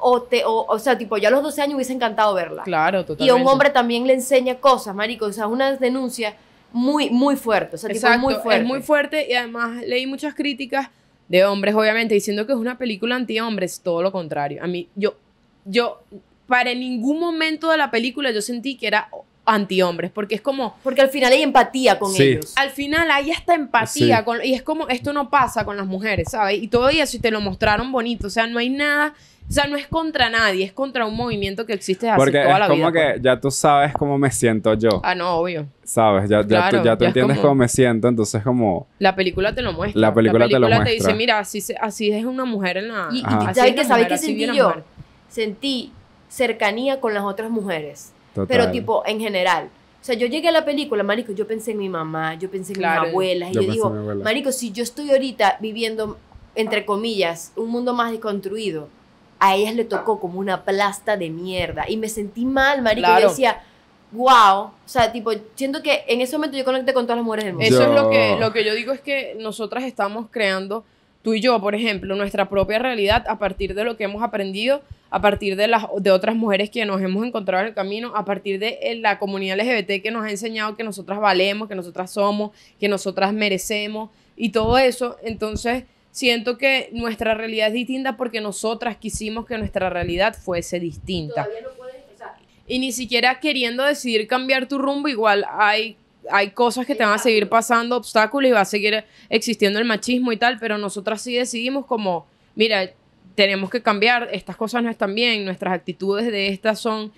o, te, o, sea, tipo, ya a los 12 años hubiese encantado verla. Claro, totalmente. Y a un hombre también le enseña cosas, marico, o sea, una denuncia muy, muy fuerte. O sea, es muy fuerte. Es muy fuerte y además leí muchas críticas de hombres, obviamente, diciendo que es una película anti-hombres. Todo lo contrario. A mí, yo, yo, para ningún momento de la película yo sentí que era anti-hombres porque es como... Porque al final hay empatía con ellos. Al final hay esta empatía, con, y es como, esto no pasa con las mujeres, ¿sabes? Y todavía si te lo mostraron bonito, o sea, no hay nada o sea, no es contra nadie, es contra un movimiento que existe hace Porque es como que pues. ya tú sabes cómo me siento yo. Ah, no, obvio. Sabes, ya, ya tú, entiendes cómo me siento, entonces como... La película te lo muestra. La película, te lo te lo película te dice, mira, así, así es una mujer en la... Y, ¿sabes qué sentí yo? Sentí cercanía con las otras mujeres. Total. Pero tipo, en general. O sea, yo llegué a la película, marico, yo pensé en mi mamá, yo pensé en mi abuela. Y yo, yo digo, marico, si yo estoy ahorita viviendo, entre comillas, un mundo más desconstruido a ellas le tocó como una plasta de mierda. Y me sentí mal, marico. Y Yo decía, wow. O sea, tipo, siento que en ese momento yo conecté con todas las mujeres del mundo. Eso es lo que, lo que yo digo es que nosotras estamos creando, tú y yo, por ejemplo, nuestra propia realidad a partir de lo que hemos aprendido, a partir de, las, de otras mujeres que nos hemos encontrado en el camino, a partir de eh, la comunidad LGBT que nos ha enseñado que nosotras valemos, que nosotras somos, que nosotras merecemos y todo eso. Entonces siento que nuestra realidad es distinta porque nosotras quisimos que nuestra realidad fuese distinta. y ni siquiera queriendo decidir cambiar tu rumbo, igual hay, hay cosas que te van a seguir pasando, obstáculos y va a seguir existiendo el machismo y tal, pero nosotras sí decidimos como, mira, tenemos que cambiar, estas cosas no están bien, nuestras actitudes de estas son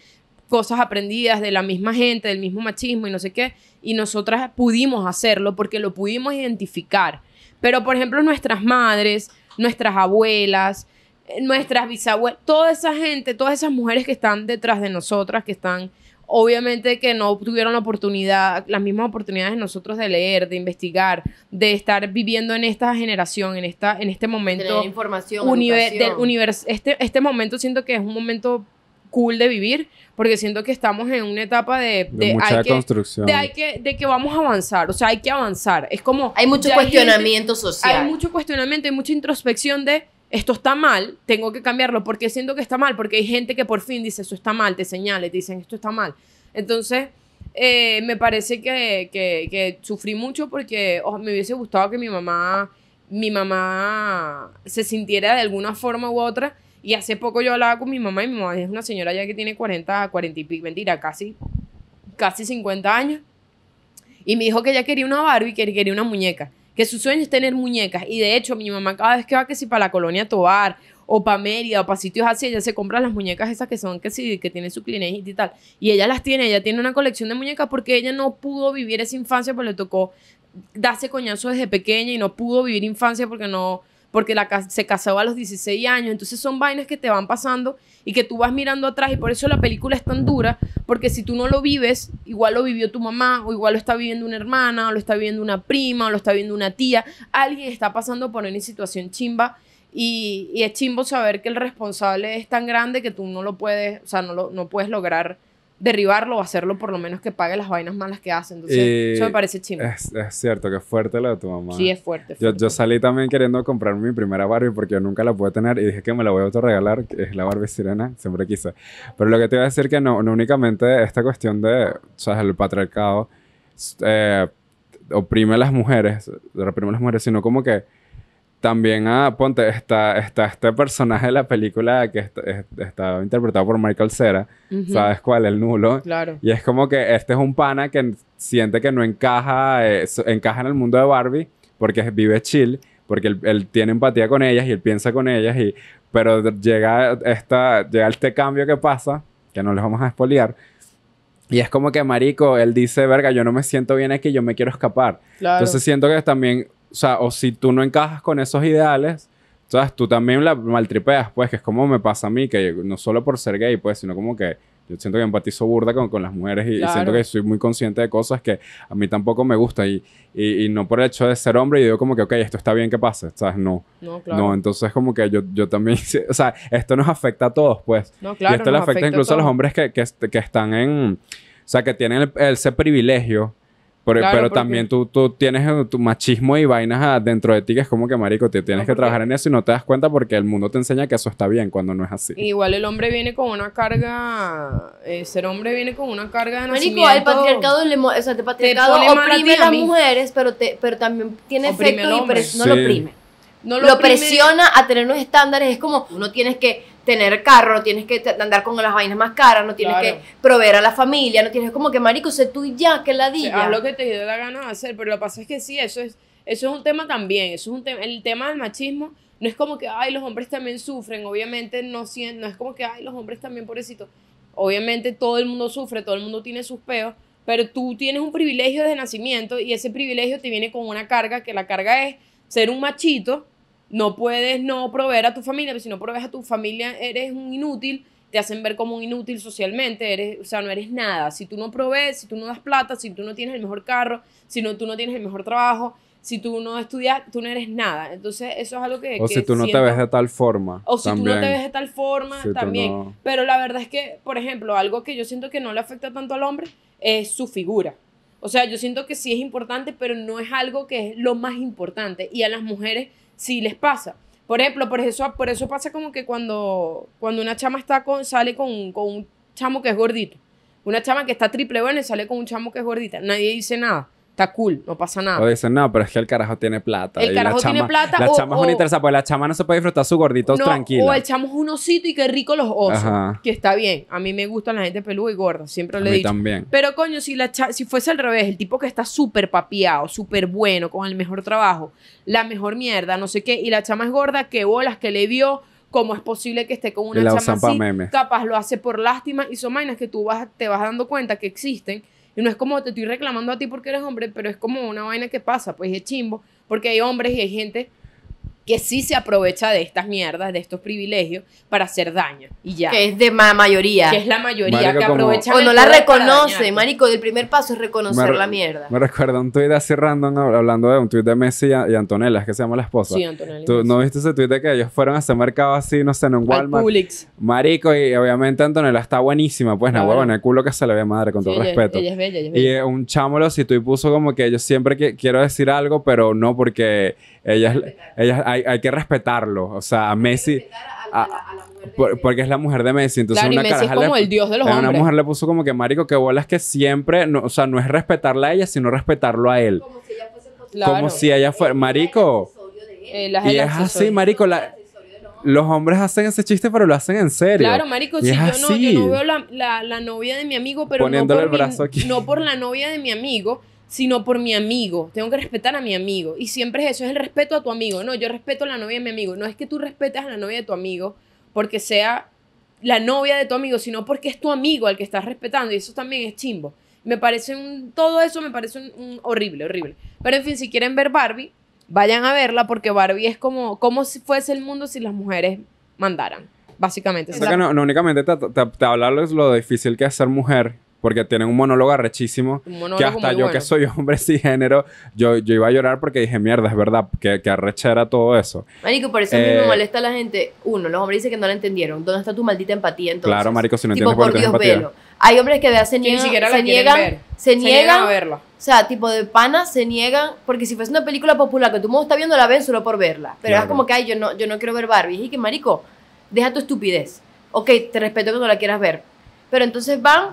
cosas aprendidas de la misma gente, del mismo machismo y no sé qué, y nosotras pudimos hacerlo porque lo pudimos identificar pero, por ejemplo, nuestras madres, nuestras abuelas, nuestras bisabuelas, toda esa gente, todas esas mujeres que están detrás de nosotras, que están, obviamente, que no tuvieron la oportunidad, las mismas oportunidades de nosotros de leer, de investigar, de estar viviendo en esta generación, en, esta, en este momento. la información. este, este momento siento que es un momento cool de vivir, porque siento que estamos en una etapa de... De, construcción. Que, de, hay que, de que vamos a avanzar, o sea, hay que avanzar. Es como... Hay mucho cuestionamiento social. Hay mucho cuestionamiento, hay mucha introspección de esto está mal, tengo que cambiarlo, porque siento que está mal, porque hay gente que por fin dice, esto está mal, te señale, te dicen, esto está mal. Entonces, eh, me parece que, que, sufrí mucho porque oh, me hubiese gustado que mi mamá, mi mamá se sintiera de alguna forma u otra y hace poco yo hablaba con mi mamá y mi mamá es una señora ya que tiene 40, 40 y pico, mentira, casi, casi 50 años. Y me dijo que ella quería una Barbie, que quería una muñeca, que su sueño es tener muñecas. Y de hecho, mi mamá cada vez que va que si para la colonia Tobar o para Mérida o para sitios así, ella se compra las muñecas esas que son que sí, que tiene su clínica y tal. Y ella las tiene, ella tiene una colección de muñecas porque ella no pudo vivir esa infancia, porque le tocó darse coñazo desde pequeña y no pudo vivir infancia porque no porque la, se casaba a los 16 años. Entonces son vainas que te van pasando y que tú vas mirando atrás y por eso la película es tan dura, porque si tú no lo vives, igual lo vivió tu mamá o igual lo está viviendo una hermana, o lo está viviendo una prima, o lo está viviendo una tía, alguien está pasando por una situación chimba. Y, y es chimbo saber que el responsable es tan grande que tú no lo puedes, o sea, no, lo, no puedes lograr derribarlo o hacerlo por lo menos que pague las vainas malas que hacen Entonces, eso me parece chino Es, cierto que es fuerte lo de tu mamá. Sí, es fuerte. Yo, salí también queriendo comprar mi primera Barbie porque yo nunca la pude tener y dije que me la voy a autorregalar, que es la Barbie Sirena, siempre quise. Pero lo que te iba a decir que no, no únicamente esta cuestión de, O sea, el patriarcado eh, oprime a las mujeres, reprime a las mujeres, sino como que también, ah, ponte, está, está este personaje de la película que está, interpretado por Michael Cera, ¿sabes cuál? El nulo. Claro. Y es como que este es un pana que siente que no encaja, eh, encaja en el mundo de Barbie porque vive chill, porque él, tiene empatía con ellas y él piensa con ellas, y, pero llega, esta, llega este cambio que pasa, que no les vamos a espolear, y es como que, marico, él dice, verga, yo no me siento bien aquí, yo me quiero escapar. Entonces siento que también o sea, o si tú no encajas con esos ideales, ¿sabes? Tú también la maltripeas, pues, que es como me pasa a mí, que no solo por ser gay, pues, sino como que yo siento que empatizo burda con, con las mujeres y, siento que soy muy consciente de cosas que a mí tampoco me gusta y, y, no por el hecho de ser hombre y digo como que, ok, esto está bien que pase, ¿sabes? No. No, claro. No, entonces como que yo, yo también, [LAUGHS] o sea, esto nos afecta a todos, pues. No, claro, y esto le afecta, incluso a, los hombres que, que, que, están en, o sea, que tienen el, ese privilegio pero, también tú, tú, tienes eh, tu machismo y vainas dentro de ti que es como que, marico, te tienes que trabajar en eso y no te das cuenta porque el mundo te enseña que eso está bien cuando no es así. Igual el hombre viene con una carga, eh, ser hombre viene con una carga de nacimiento. Marico, el patriarcado, le, oprime a las mujeres, pero, pero también tiene efecto y no lo oprime. No lo, presiona a tener unos estándares, es como, uno tienes que tener carro, no tienes que andar con las vainas más caras, no tienes que proveer a la familia, no tienes como que marico, sé tú ya, que la diga. Es lo que te dio la gana de hacer, pero lo que pasa es que sí, eso es, eso es un tema también, eso es un el tema del machismo no es como que, ay, los hombres también sufren, obviamente no, no es como que, ay, los hombres también, pobrecito. Obviamente todo el mundo sufre, todo el mundo tiene sus peos, pero tú tienes un privilegio de nacimiento y ese privilegio te viene con una carga, que la carga es ser un machito no puedes no proveer a tu familia, pero pues si no provees a tu familia eres un inútil, te hacen ver como un inútil socialmente, eres, o sea, no eres nada. Si tú no provees, si tú no das plata, si tú no tienes el mejor carro, si no, tú no tienes el mejor trabajo, si tú no estudias, tú no eres nada. Entonces, eso es algo que... O si tú no te ves de tal forma. O si tú no te ves de tal forma también. Pero la verdad es que, por ejemplo, algo que yo siento que no le afecta tanto al hombre es su figura. O sea, yo siento que sí es importante, pero no es algo que es lo más importante. Y a las mujeres si les pasa. Por ejemplo, por eso, por eso pasa como que cuando, cuando una chama está con, sale con, un chamo que es gordito, una chama que está triple buena sale con un chamo que es gordita, nadie dice nada está cool, no pasa nada. O dicen, no, pero es que el carajo tiene plata. El carajo tiene plata. La chama es una pues la chama no se puede disfrutar su gordito tranquilo. O echamos un osito y qué rico los osos. Que está bien. A mí me gustan la gente peluda y gorda, siempre lo he dicho. también. Pero coño, si, la si fuese al revés, el tipo que está súper papiado, súper bueno, con el mejor trabajo, la mejor mierda, no sé qué, y la chama es gorda, qué bolas que le vio cómo es posible que esté con una chama así, capaz lo hace por lástima y son vainas que tú vas, te vas dando cuenta que existen y no es como te estoy reclamando a ti porque eres hombre, pero es como una vaina que pasa, pues es chimbo, porque hay hombres y hay gente que sí se aprovecha de estas mierdas, de estos privilegios, para hacer daño. Y ya. Que es de mayoría. Que es la mayoría que aprovecha. O no la reconoce, Marico. El primer paso es reconocer la mierda. Me recuerda un tuit así random hablando de un tuit de Messi y, Antonella, Antonella, que se llama la esposa. Sí, Antonella. ¿Tú, ¿No viste ese tuit de que ellos fueron a ese mercado así, no sé, en un Walmart? Al Marico, y obviamente Antonella está buenísima, pues, no, huevón, el culo que se le ve madre, con todo respeto. Ella es bella, ella es Y un chamolo, si tú y puso como que yo siempre que quiero decir algo, pero no porque ellas, ellas hay, hay, que respetarlo. O sea, a Messi. porque es la mujer de Messi. Entonces, una mujer le puso como que, marico, que es que siempre, no, o sea, no es respetarla a ella, sino respetarlo a él. Como si ella fuese Como si ella fuera, marico. y es así, marico, los hombres hacen ese chiste, pero lo hacen en serio. Claro, marico, si yo no, veo la, la, novia de mi amigo, pero Poniéndole el brazo aquí. no por la novia de mi amigo, sino por mi amigo. Tengo que respetar a mi amigo. Y siempre es eso, es el respeto a tu amigo. No, yo respeto a la novia de mi amigo. No es que tú respetes a la novia de tu amigo porque sea la novia de tu amigo, sino porque es tu amigo al que estás respetando. Y eso también es chimbo. Me parece un, todo eso me parece un, horrible, horrible. Pero en fin, si quieren ver Barbie, vayan a verla porque Barbie es como si fuese el mundo si las mujeres mandaran, básicamente. O sea, que no, únicamente te, te, hablarles lo difícil que es ser mujer porque tienen un monólogo arrechísimo. Un monólogo que hasta yo que soy hombre [LAUGHS] sin género, yo, yo iba a llorar porque dije, mierda, es verdad, que, que arrechera todo eso. Marico, por eso a mí me eh, molesta a la gente. Uno, los hombres dicen que no la entendieron. ¿Dónde está tu maldita empatía entonces? Claro, marico, si no entiendes por Dios, empatía. Velo. Hay hombres que de se, niegan, se, niegan, se niegan, se niegan a verla. O sea, tipo de pana se niegan, porque si fue una película popular que tu mundo está viendo, la ven solo por verla. Pero es como que, ay, yo no, yo no quiero ver Barbie. Y que, marico, deja tu estupidez. Ok, te respeto que no la quieras ver. Pero entonces van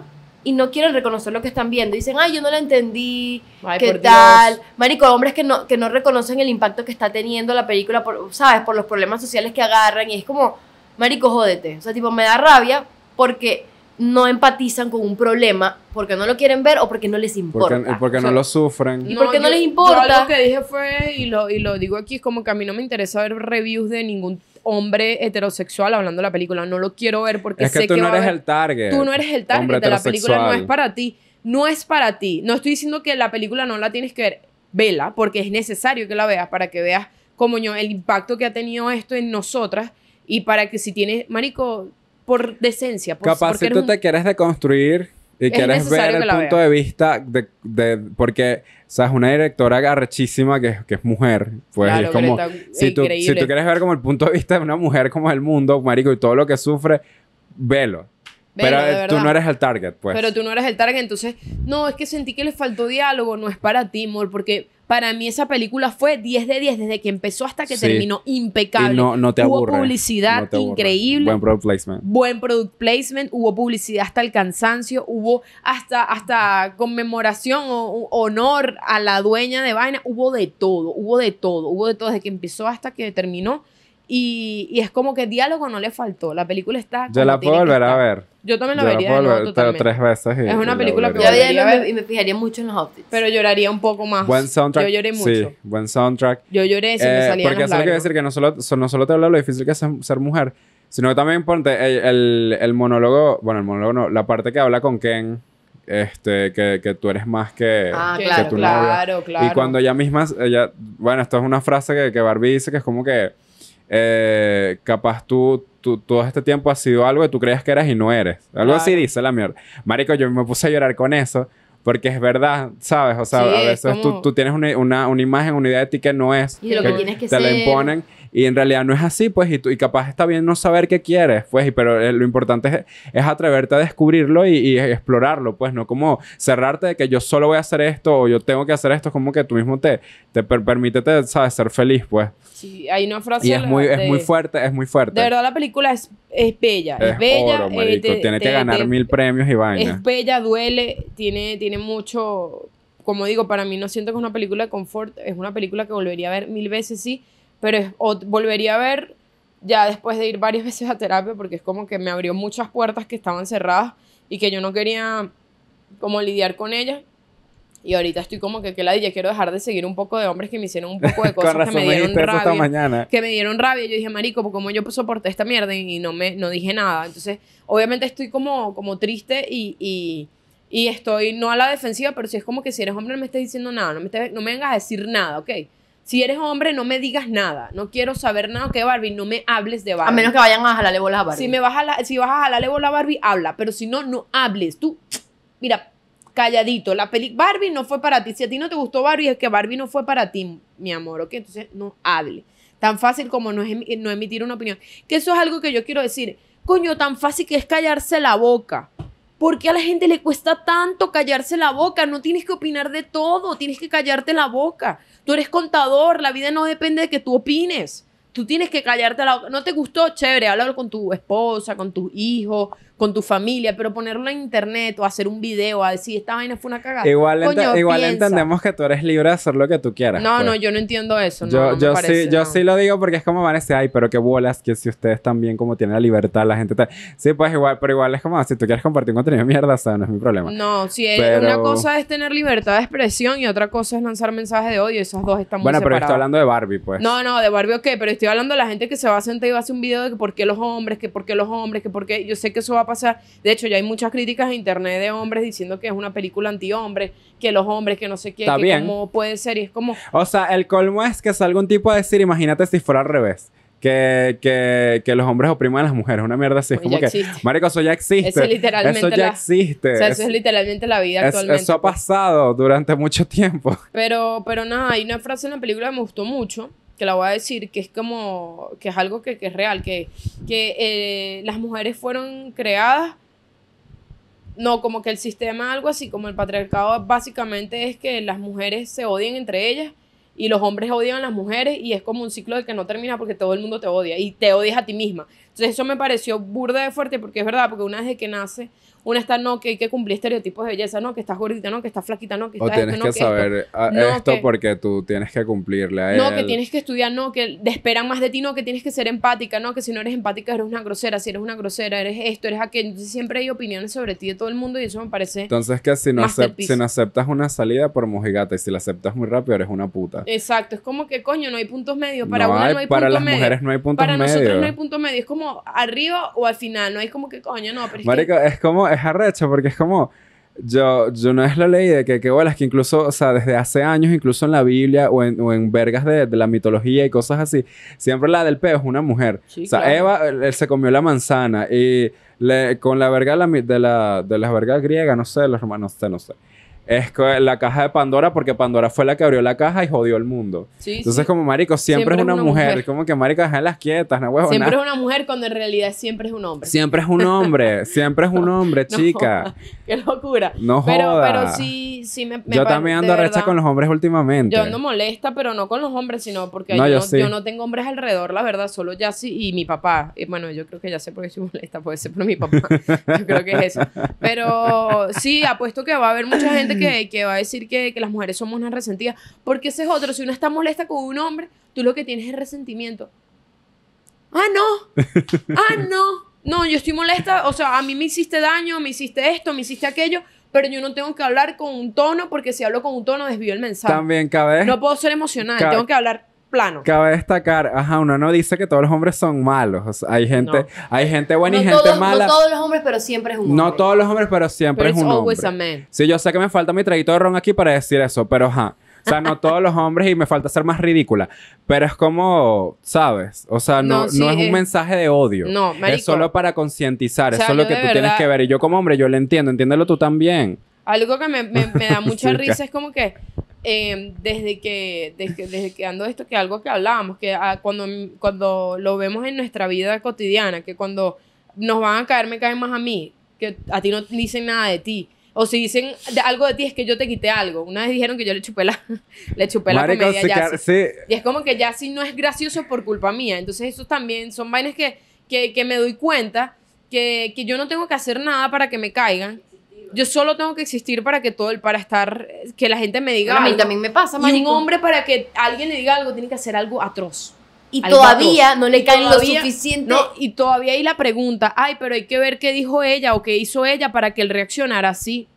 y no quieren reconocer lo que están viendo. Dicen, ay, yo no la entendí, ¿qué tal? Marico, hombres que no, que no reconocen el impacto que está teniendo la película, ¿sabes? Por los problemas sociales que agarran y es como, marico, jódete. O sea, tipo, me da rabia porque no empatizan con un problema porque no lo quieren ver o porque no les importa. Porque, porque no lo sufren. Y porque no les importa. lo algo que dije fue, y lo, y lo digo aquí, es como que a mí no me interesa ver reviews de ningún tipo hombre heterosexual hablando de la película. No lo quiero ver porque sé que sé tú que no eres el target. Tú no eres el target de la película, no es para ti. No es para ti. No estoy diciendo que la película no la tienes que ver. Vela, porque es necesario que la veas para que veas como el impacto que ha tenido esto en nosotras y para que si tienes, marico, por decencia. Por, Capaz si tú te quieres deconstruir y quieres ver el punto de vista de, porque ¿sabes? Una directora garrachísima que, es mujer. Pues es como, si tú, quieres ver como el punto de vista de una mujer como el mundo, marico, y todo lo que sufre, velo. velo Pero eh, tú no eres el target, pues. Pero tú no eres el target, entonces, no, es que sentí que le faltó diálogo, no es para ti, amor, porque para mí esa película fue 10 de 10 desde que empezó hasta que terminó impecable. no, no te hubo publicidad increíble. Buen product placement. Buen product placement, hubo publicidad hasta el cansancio, hubo hasta, hasta conmemoración o, honor a la dueña de vaina, hubo de todo, hubo de todo, hubo de todo desde que empezó hasta que terminó. Y, y, es como que diálogo no le faltó. La película está. Yo la puedo volver a ver. Yo también la vería. La tres veces. es una película que yo a ver. y me fijaría mucho en los outfits. Pero lloraría un poco más. Buen soundtrack. Yo lloré mucho. Sí, buen soundtrack. Yo lloré, si me eh, Porque eso quiere que decir que no solo, no solo te habla lo difícil que es ser mujer, sino que también ponte el, el, monólogo. Bueno, el monólogo no, la parte que habla con Ken. Este, que, que tú eres más que, ah, que claro, tu claro, novia. claro, Y cuando ella misma, ella, bueno, esto es una frase que, que Barbie dice que es como que eh, capaz tú, tú, todo este tiempo has sido algo que tú creías que eras y no eres. Algo así dice la mierda. Marico, yo me puse a llorar con eso porque es verdad, ¿sabes? O sea, a veces tú, tienes una, imagen, una idea de ti que no es. lo te la imponen. Y en realidad no es así, pues, y, tú, y capaz está bien no saber qué quieres, pues, pero eh, lo importante es, es, atreverte a descubrirlo y, explorarlo, pues, no como cerrarte de que yo solo voy a hacer esto o yo tengo que hacer esto, como que tú mismo te, te permítete, ¿sabes? Ser feliz, pues. Sí, hay una frase. Y es muy, es muy fuerte, es muy fuerte. De verdad, la película es, es bella, es, bella. Oro, eh, tiene que ganar mil premios y vaina. Es bella, duele, tiene, tiene mucho como digo, para mí no siento que es una película de confort, es una película que volvería a ver mil veces, sí, pero volvería a ver ya después de ir varias [LAUGHS] veces a terapia porque es como que me abrió muchas puertas que estaban cerradas y que yo no quería como lidiar con ellas. Y ahorita estoy como que, que la dije? quiero dejar de seguir un poco de hombres que me hicieron un poco de [LAUGHS] cosas que me dieron rabia. Que me dieron rabia. Yo dije, marico, ¿cómo yo soporté esta mierda y no me no dije nada. Entonces, obviamente estoy como, como triste y, y, estoy no a la defensiva, pero si es como que si eres hombre no me estés diciendo nada, no me, no me vengas a decir nada, ¿ok? si eres hombre, no me digas nada. No quiero saber nada que Barbie, no me hables de Barbie. A menos que vayan a jalarle bolas a Barbie. Si, me vas a la, si vas a jalarle bolas a Barbie, habla. Pero si no, no hables. Tú, mira, calladito. La peli Barbie no fue para ti. Si a ti no te gustó Barbie, es que Barbie no fue para ti, mi amor. ¿Ok? Entonces, no hable. Tan fácil como no, no emitir una opinión. Que eso es algo que yo quiero decir. Coño, tan fácil que es callarse la boca. ¿Por qué a la gente le cuesta tanto callarse la boca? No tienes que opinar de todo, tienes que callarte la boca. Tú eres contador, la vida no depende de que tú opines. Tú tienes que callarte la boca. ¿No te gustó? Chévere, háblalo con tu esposa, con tus hijos, con tu familia, pero ponerlo en internet o hacer un video a decir esta vaina fue una cagada. Igual, igual entendemos que tú eres libre de hacer lo que tú quieras. No, no, pues. yo no entiendo eso. No, yo, sí, yo sí lo digo porque es como van a decir, ay, pero qué bolas, que si ustedes también como tienen la libertad, la gente tal. Sí, pues igual, pero igual es como si tú quieres compartir un contenido mierda, o sea, no es mi problema. No, si es eh, una cosa es tener libertad de expresión y otra cosa es lanzar mensajes de odio. Esas dos están muy Bueno, pero estoy hablando de Barbie, pues. No, no, de Barbie ok, pero estoy hablando de la gente que se va a sentar y va a hacer un video de que por qué los hombres, que por qué los hombres, que por qué. Yo sé que eso pasar. De hecho, ya hay muchas críticas en internet de hombres diciendo que es una película antihombre, que los hombres, que no sé qué, que cómo puede ser. Y es como. O sea, el colmo es que salga un tipo a decir, imagínate si fuera al revés. Que, que, que, los hombres opriman a las mujeres. Una mierda así. Es pues como que, marico, eso ya existe. Eso, literalmente eso ya existe. O sea, eso es, literalmente la vida actualmente. Eso ha pues. pasado durante mucho tiempo. Pero, pero nada, hay una frase en la película que me gustó mucho que la voy a decir, que es como, que es algo que, es real, que, que eh, las mujeres fueron creadas, no, como que el sistema, algo así como el patriarcado, básicamente es que las mujeres se odian entre ellas y los hombres odian a las mujeres y es como un ciclo del que no termina porque todo el mundo te odia y te odias a ti misma. Entonces eso me pareció burda de fuerte porque es verdad, porque una vez que nace una está no, que hay que cumplir estereotipos de belleza, no, que estás gordita, no, que estás flaquita, no, que estás. tienes no, que, saber esto, ah, porque tú tienes que cumplirle a No, que tienes que estudiar, no, que esperan más de ti, no, que tienes que ser empática, no, que si no eres empática eres una grosera, si eres una grosera eres esto, eres aquello. Entonces siempre hay opiniones sobre ti de todo el mundo y eso me parece. Entonces, que si no, si no aceptas una salida por mojigata y si la aceptas muy rápido eres una puta. Exacto, es como que coño, no hay puntos medios. Para no hay Para las mujeres no hay puntos medios. Para nosotros no hay puntos medios, Es como arriba o al final, no hay como que coño, no. Pero es es como es arrecho porque es como, yo, yo no es la ley de que, que es que incluso, o sea, desde hace años, incluso en la Biblia o en, o en vergas de, de, la mitología y cosas así, siempre la del peo es una mujer. o sea, Eva él, se comió la manzana y con la verga de la, de, la, de las vergas griega no sé, los romanos, no sé, no sé es la caja de Pandora porque Pandora fue la que abrió la caja y jodió el mundo. Entonces, como marico, siempre, es una, mujer. Como que marico, en las quietas, no huevo, Siempre es una mujer cuando en realidad siempre es un hombre. Siempre es un hombre, siempre es un hombre, chica. qué locura. No pero, Pero sí, sí me, Yo también ando recha... con los hombres últimamente. Yo ando molesta, pero no con los hombres, sino porque yo, no, tengo hombres alrededor, la verdad, solo sí, y mi papá. Eh, bueno, yo creo que ya sé por qué soy molesta, puede ser por mi papá. [LAUGHS] yo creo que es eso. Pero sí, apuesto que va a haber mucha gente que, va a decir que, las mujeres somos unas resentidas. Porque ese es otro. Si una está molesta con un hombre, tú lo que tienes es resentimiento. Ah, no. [LAUGHS] Ah, no. No, yo estoy molesta. O sea, a mí me hiciste daño, me hiciste esto, me hiciste aquello. Pero yo no tengo que hablar con un tono porque si hablo con un tono desvío el mensaje. También cabe. No puedo ser emocional. Tengo que hablar plano. Cabe destacar, ajá, uno no dice que todos los hombres son malos. hay gente, hay eh, gente buena y gente mala. No todos los hombres, pero siempre es un hombre. No todos los hombres, pero siempre es un hombre. Sí, yo sé que me falta mi traguito de ron aquí para decir eso, pero ajá. O sea, no todos los hombres y me falta ser más ridícula. Pero es como, ¿sabes? O sea, no, no, es un mensaje de odio. No, Es solo para concientizar. O es solo que tú tienes que ver. Y yo como hombre, yo lo entiendo. Entiéndelo tú también. Algo que me, me da [LAUGHS] mucha risa es como que Em, desde, que, desde, desde, que ando esto, que algo que hablábamos, que ah, cuando, cuando lo vemos en nuestra vida cotidiana, que cuando nos van a caer, me caen más a mí, que a ti no dicen nada de ti. O si dicen de algo de ti es que yo te quité algo. Una vez dijeron que yo le chupé la, [LAUGHS] le chupé la Y es como que ya si no es gracioso por culpa mía. Entonces, eso también son vainas que, que, que me doy cuenta que, que, yo no tengo que hacer nada para que me caigan. Yo solo tengo que existir para que todo el para estar que la gente me diga. A mí también me pasa, marico. Y un hombre para que alguien le diga algo tiene que hacer algo atroz. Y todavía no le caen lo suficiente. y todavía hay la pregunta, ay, pero hay que ver qué dijo ella o qué hizo ella para que él reaccionara así.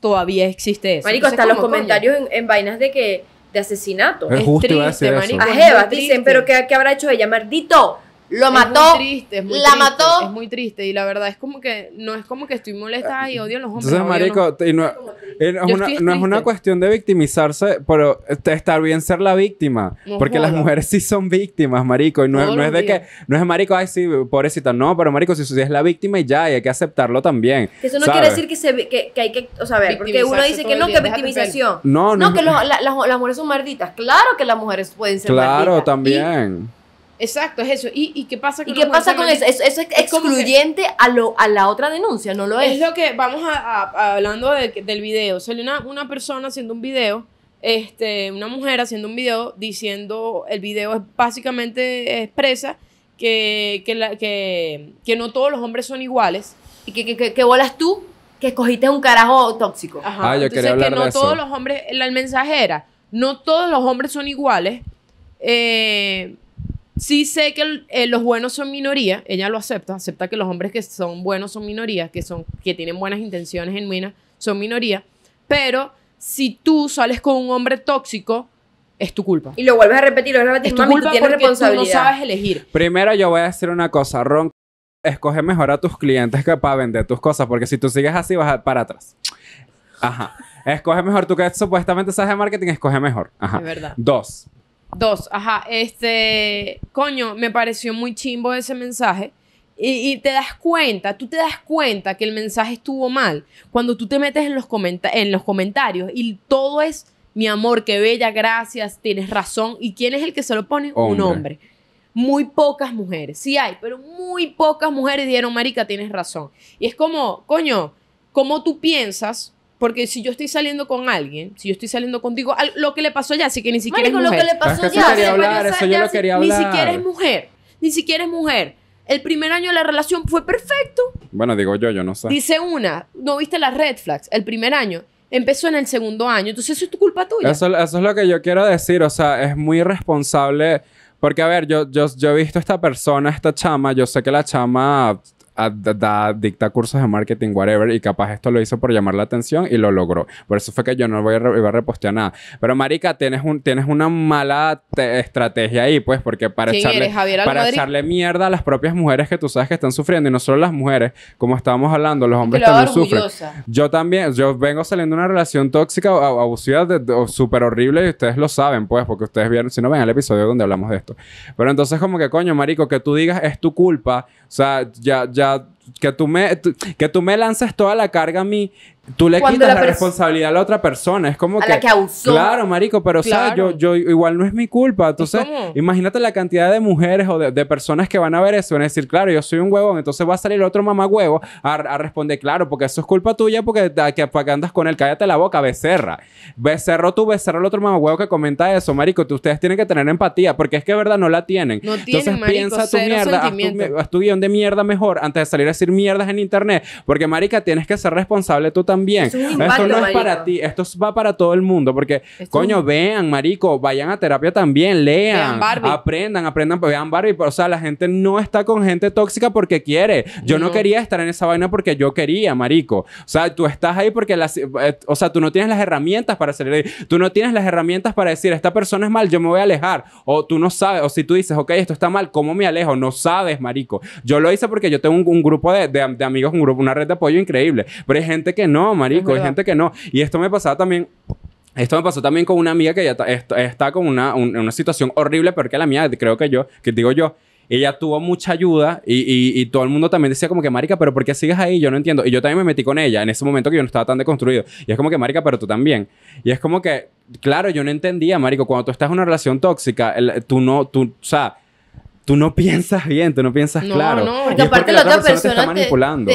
Todavía existe eso. Marico, hasta los comentarios en, vainas de que de asesinato. Es, triste, marico. A dicen, pero qué, habrá hecho ella? Maldito, lo mató. es muy la triste, mató. Es muy triste y la verdad es como que no es como que estoy molesta y odio a los hombres. Entonces, marico, no, es una, cuestión de victimizarse, pero estar bien ser la víctima, porque las mujeres sí son víctimas, marico, y no, es, es de que no es marico, ay sí, pobrecita, no, pero marico, si, si es la víctima y ya, y hay que aceptarlo también. eso no quiere decir que, se, que, hay que, o sea, a ver, porque uno dice que no, que victimización. No, no, que las, mujeres son malditas. Claro que las mujeres pueden ser malditas. Claro, también. Exacto, es eso. ¿Y, qué pasa con ¿Y qué pasa con eso? Eso, es, excluyente a, lo, a la otra denuncia, no lo es. Es lo que vamos a, hablando del video. Salió una, persona haciendo un video, este, una mujer haciendo un video diciendo, el video básicamente expresa que, que, no todos los hombres son iguales. Y que, bolas tú que escogiste un carajo tóxico. Ajá. Ah, que no todos los hombres, la mensajera, no todos los hombres son iguales. Eh, Sí sé que eh, los buenos son minoría, ella lo acepta, acepta que los hombres que son buenos son minoría, que, son, que tienen buenas intenciones en mina, son minoría, pero si tú sales con un hombre tóxico, es tu culpa. Y lo vuelves a repetir, lo vuelves a es tu culpa porque responsabilidad. Tú no sabes elegir. Primero yo voy a decir una cosa, Ron, escoge mejor a tus clientes que para vender tus cosas, porque si tú sigues así vas a, para atrás. Ajá. Escoge mejor tú que supuestamente sabes de marketing, escoge mejor. Ajá. Es verdad. Dos. Dos, ajá, este, coño, me pareció muy chimbo ese mensaje. Y, te das cuenta, tú te das cuenta que el mensaje estuvo mal cuando tú te metes en los, comenta en los comentarios y todo es, mi amor, qué bella, gracias, tienes razón. ¿Y quién es el que se lo pone? Un hombre. Muy pocas mujeres, sí hay, pero muy pocas mujeres dijeron, Marica, tienes razón. Y es como, coño, ¿cómo tú piensas porque si yo estoy saliendo con alguien, si yo estoy saliendo contigo, lo que le pasó ya, así que ni siquiera es mujer. ni siquiera es mujer. Ni siquiera es mujer. El primer año de la relación fue perfecto. Bueno, digo yo, yo no sé. Dice una, no viste las red flags el primer año. Empezó en el segundo año. Entonces, eso es tu culpa tuya. Eso, es lo que yo quiero decir. O sea, es muy responsable. Porque, a ver, yo, yo, yo he visto esta persona, esta chama. Yo sé que la chama da, dicta cursos de marketing, whatever, y capaz esto lo hizo por llamar la atención y lo logró. Por eso fue que yo no voy a, iba a repostear nada. Pero marica, tienes, un, tienes una mala estrategia ahí, pues, porque para, echarle, para echarle mierda a las propias mujeres que tú sabes que están sufriendo, y no solo las mujeres, como estábamos hablando, los hombres también sufren. Yo también, yo vengo saliendo de una relación tóxica, abusiva, súper horrible, y ustedes lo saben, pues, porque ustedes vieron, si no ven el episodio donde hablamos de esto. Pero entonces como que, coño, marico, que tú digas es tu culpa, o sea, ya que tú me, que tú me lances toda la carga a mí Tú le quitas la, responsabilidad a la otra persona. Es como a que. La que Claro, marico, pero o sea, yo, yo igual no es mi culpa. Entonces, imagínate la cantidad de mujeres o de, personas que van a ver eso. Van a decir, claro, yo soy un huevón. Entonces va a salir otro mamá huevo a, responder, claro, porque eso es culpa tuya, porque que, andas con él. Cállate la boca, becerra. Becerro tú, becerro el otro mamá huevo que comenta eso, marico. Tú, ustedes tienen que tener empatía, porque es que, verdad, no la tienen. No tienen, Entonces piensa tu mierda, guión de mierda mejor antes de salir a decir mierdas en internet. Porque, marica, tienes que ser responsable tú también. esto no es para ti, esto va para todo el mundo, porque, coño, vean, marico, vayan a terapia también, lean, aprendan, aprendan, pues, vean Barbie, o sea, la gente no está con gente tóxica porque quiere. Yo no, quería estar en esa vaina porque yo quería, marico. O sea, tú estás ahí porque las, eh, o sea, tú no tienes las herramientas para salir Tú no tienes las herramientas para decir, esta persona es mal, yo me voy a alejar. O tú no sabes, o si tú dices, ok, esto está mal, ¿cómo me alejo? No sabes, marico. Yo lo hice porque yo tengo un, grupo de, de amigos, un grupo, una red de apoyo increíble, pero hay gente que no no, marico, hay gente que no. Y esto me pasaba también. Esto me pasó también con una amiga que ya está, con una, una situación horrible, porque la mía, creo que yo, que digo yo, ella tuvo mucha ayuda y, todo el mundo también decía como que, marica, pero ¿por qué sigues ahí? Yo no entiendo. Y yo también me metí con ella en ese momento que yo no estaba tan deconstruido. Y es como que, marica, pero tú también. Y es como que, claro, yo no entendía, marico, cuando tú estás en una relación tóxica, tú no, tú, o sea tú no [LAUGHS] piensas bien, tú no piensas no, claro. No, porque, aparte la, otra persona, te, está manipulando.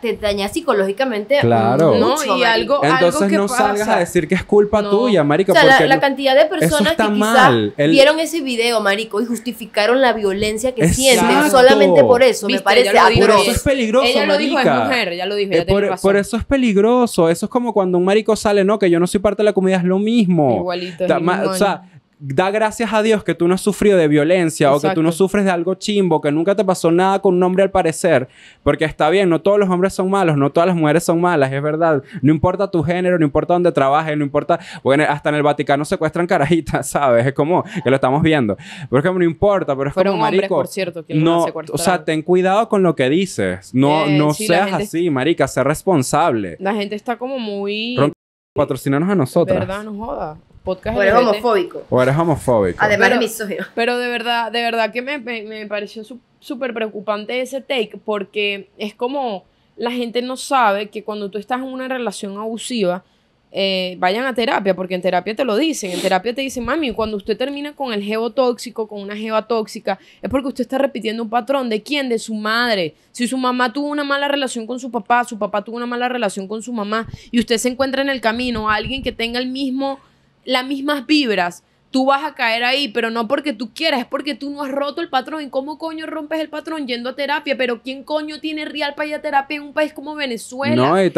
Te, daña psicológicamente. Claro. No, y algo, Entonces no salgas a decir que es culpa tuya, marico. O sea, la, la, cantidad de personas que quizás vieron ese video, marico, y justificaron la violencia que sienten solamente por eso, me parece. Lo por eso es peligroso, Ella lo dijo, es mujer, ya lo dijo, eh, por, por, eso es peligroso. Eso es como cuando un marico sale, no, que yo no soy parte de la comunidad, es lo mismo. Igualito. o sea, da gracias a Dios que tú no has sufrido de violencia o que tú no sufres de algo chimbo, que nunca te pasó nada con un hombre al parecer, porque está bien, no todos los hombres son malos, no todas las mujeres son malas, es verdad, no importa tu género, no importa dónde trabajes, no importa, bueno, hasta en el Vaticano secuestran carajitas, [LAUGHS] ¿sabes? Es como que lo estamos viendo, porque no importa, pero es Fueron como, marico, hombres, por cierto, que no, o sea, ten cuidado con lo que dices, no, eh, no seas así, marica, sé responsable. La gente está como muy... Patrocinanos a nosotras. ¿Verdad? No joda podcast. O eres homofóbico. O eres homofóbico. Además de [LAUGHS] Pero de verdad, de verdad que me, pareció súper preocupante ese take porque es como la gente no sabe que cuando tú estás en una relación abusiva, eh, vayan a terapia, porque en terapia te lo dicen. En terapia te dicen, mami, cuando usted termina con el geo tóxico, con una geo tóxica, es porque usted está repitiendo un patrón. ¿De quién? De su madre. Si su mamá tuvo una mala relación con su papá, su papá tuvo una mala relación con su mamá, y usted se encuentra en el camino a alguien que tenga el mismo las mismas vibras, tú vas a caer ahí, pero no porque tú quieras, es porque tú no has roto el patrón. ¿Cómo coño rompes el patrón yendo a terapia? Pero ¿quién coño tiene real para ir a terapia en un país como Venezuela? No, Nadie,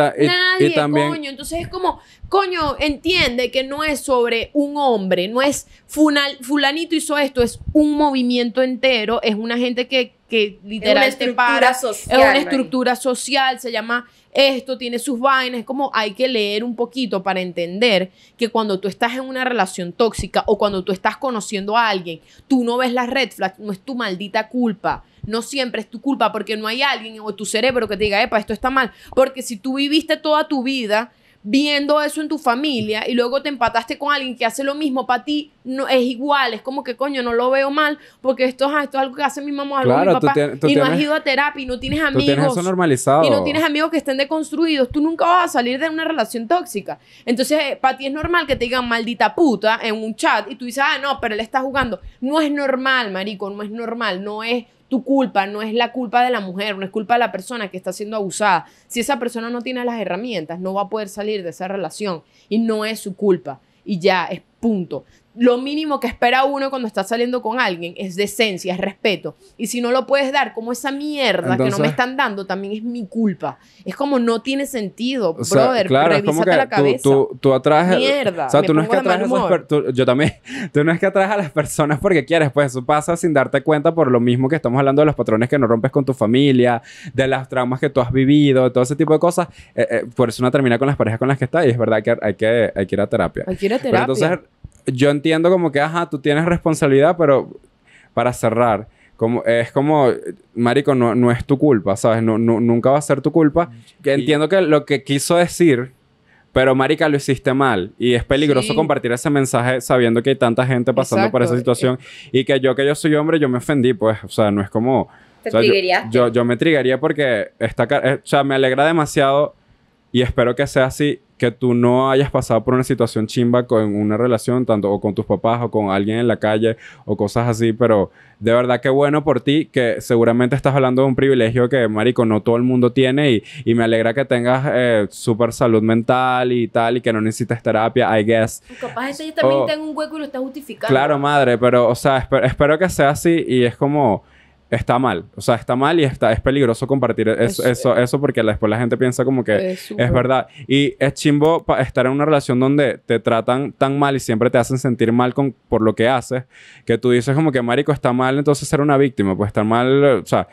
coño. Entonces es como, coño, entiende que no es sobre un hombre, no es fulanito hizo esto, es un movimiento entero, es una gente que, que literalmente para... Es una estructura social, se llama esto, tiene sus vainas, es como hay que leer un poquito para entender que cuando tú estás en una relación tóxica o cuando tú estás conociendo a alguien, tú no ves las red flags, no es tu maldita culpa. No siempre es tu culpa porque no hay alguien o tu cerebro que te diga, epa, esto está mal. Porque si tú viviste toda tu vida viendo eso en tu familia y luego te empataste con alguien que hace lo mismo para ti, no, es igual, es como que coño, no lo veo mal, porque esto, esto es algo que hace mi mamá, algo mi papá, y no has ido a terapia y no tienes amigos. Y no tienes amigos que estén deconstruidos, tú nunca vas a salir de una relación tóxica. Entonces, eh, para ti es normal que te digan maldita puta en un chat y tú dices, ah, no, pero él está jugando. No es normal, marico, no es normal, no es tu culpa no es la culpa de la mujer, no es culpa de la persona que está siendo abusada. Si esa persona no tiene las herramientas, no va a poder salir de esa relación y no es su culpa. Y ya, es punto lo mínimo que espera uno cuando está saliendo con alguien es decencia, es respeto. Y si no lo puedes dar, como esa mierda que no me están dando, también es mi culpa. Es como no tiene sentido, brother. claro, revísate la cabeza. Tú, tú, Mierda. O sea, tú no es que atraes Yo también. [LAUGHS] Tú no es que atraes a las personas porque quieres, pues eso pasa sin darte cuenta por lo mismo que estamos hablando de los patrones que no rompes con tu familia, de las traumas que tú has vivido, todo ese tipo de cosas. Eh, eh, por eso uno termina con las parejas con las que está y es verdad que hay que, hay que ir a terapia. Hay que ir a terapia. entonces, yo entiendo como que, ajá, tú tienes responsabilidad, pero para cerrar, como, es como, Marico, no, es tu culpa, ¿sabes? No, nunca va a ser tu culpa. Mm, que entiendo que lo que quiso decir, pero Marica, lo hiciste mal. Y es peligroso compartir ese mensaje sabiendo que hay tanta gente pasando por esa situación. Y que yo, que yo soy hombre, yo me ofendí, pues, o sea, no es como... ¿Te yo, yo, me trigaría porque esta, eh, o sea, me alegra demasiado y espero que sea así, que tú no hayas pasado por una situación chimba con una relación, tanto o con tus papás o con alguien en la calle o cosas así, pero de verdad que bueno por ti, que seguramente estás hablando de un privilegio que, Marico, no todo el mundo tiene y, y me alegra que tengas eh, súper salud mental y tal y que no necesites terapia, I guess. Capaz eso yo también oh. tengo un hueco y lo está justificando. Claro, madre, pero o sea, espero que sea así y es como está mal. O sea, está mal y está, es peligroso compartir eso, eso, eh, eso, porque después la gente piensa como que es, verdad. Y es chimbo estar en una relación donde te tratan tan mal y siempre te hacen sentir mal con, por lo que haces, que tú dices como que Marico está mal, entonces ser una víctima, pues está mal, o sea...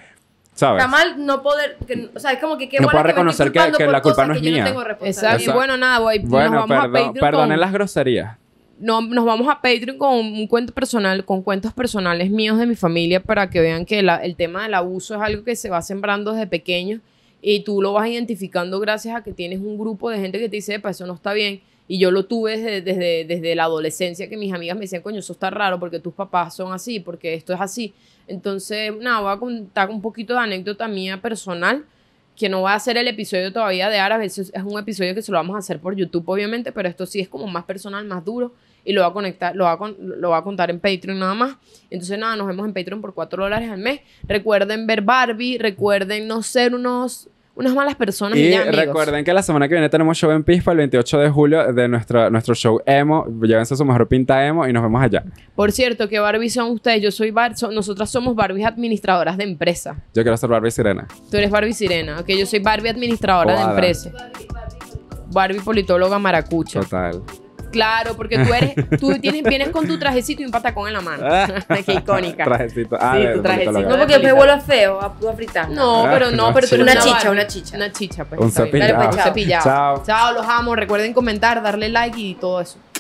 ¿Sabes? Está mal no poder, o sea, es como que qué no puedo reconocer que, que, la culpa no es mía. No Exacto. Y bueno, nada, voy. nos vamos perdón, a perdonen las groserías. No, nos vamos a Patreon con un cuento personal, con cuentos personales míos de mi familia para que vean que el tema del abuso es algo que se va sembrando desde pequeño y tú lo vas identificando gracias a que tienes un grupo de gente que te dice, pues eso no está bien. Y yo lo tuve desde, desde, la adolescencia, que mis amigas me decían, coño, eso está raro porque tus papás son así, porque esto es así. Entonces, nada, voy a contar un poquito de anécdota mía personal, que no va a ser el episodio todavía de veces es un episodio que se lo vamos a hacer por YouTube, obviamente, pero esto sí es como más personal, más duro y lo va a conectar, lo va lo va a contar en Patreon nada más. Entonces, nada, nos vemos en Patreon por 4 dólares al mes. Recuerden ver Barbie, recuerden no ser unos unas malas personas. Y, recuerden que la semana que viene tenemos show en Pispa el 28 de julio de nuestro show emo. Llévense su mejor pinta emo y nos vemos allá. Por cierto, que Barbie son ustedes. Yo soy Barbie. nosotras somos Barbies administradoras de empresa. Yo quiero ser Barbie Sirena. Tú eres Barbie Sirena. Ok, yo soy Barbie administradora de empresa. Barbie, Barbie politóloga maracucha. Total. Claro, porque tú eres, tú tienes, vienes con tu trajecito y un patacón en la mano. Qué ah. [LAUGHS] icónica. Trajecito. Ah, sí, tu trajecito. No, porque después a feo a fritar. Ah, no, pero no, pero tú eres una chicha, una chicha. Una chicha, pues. Un cepillado. Chao, los amo. Recuerden comentar, darle like y todo eso.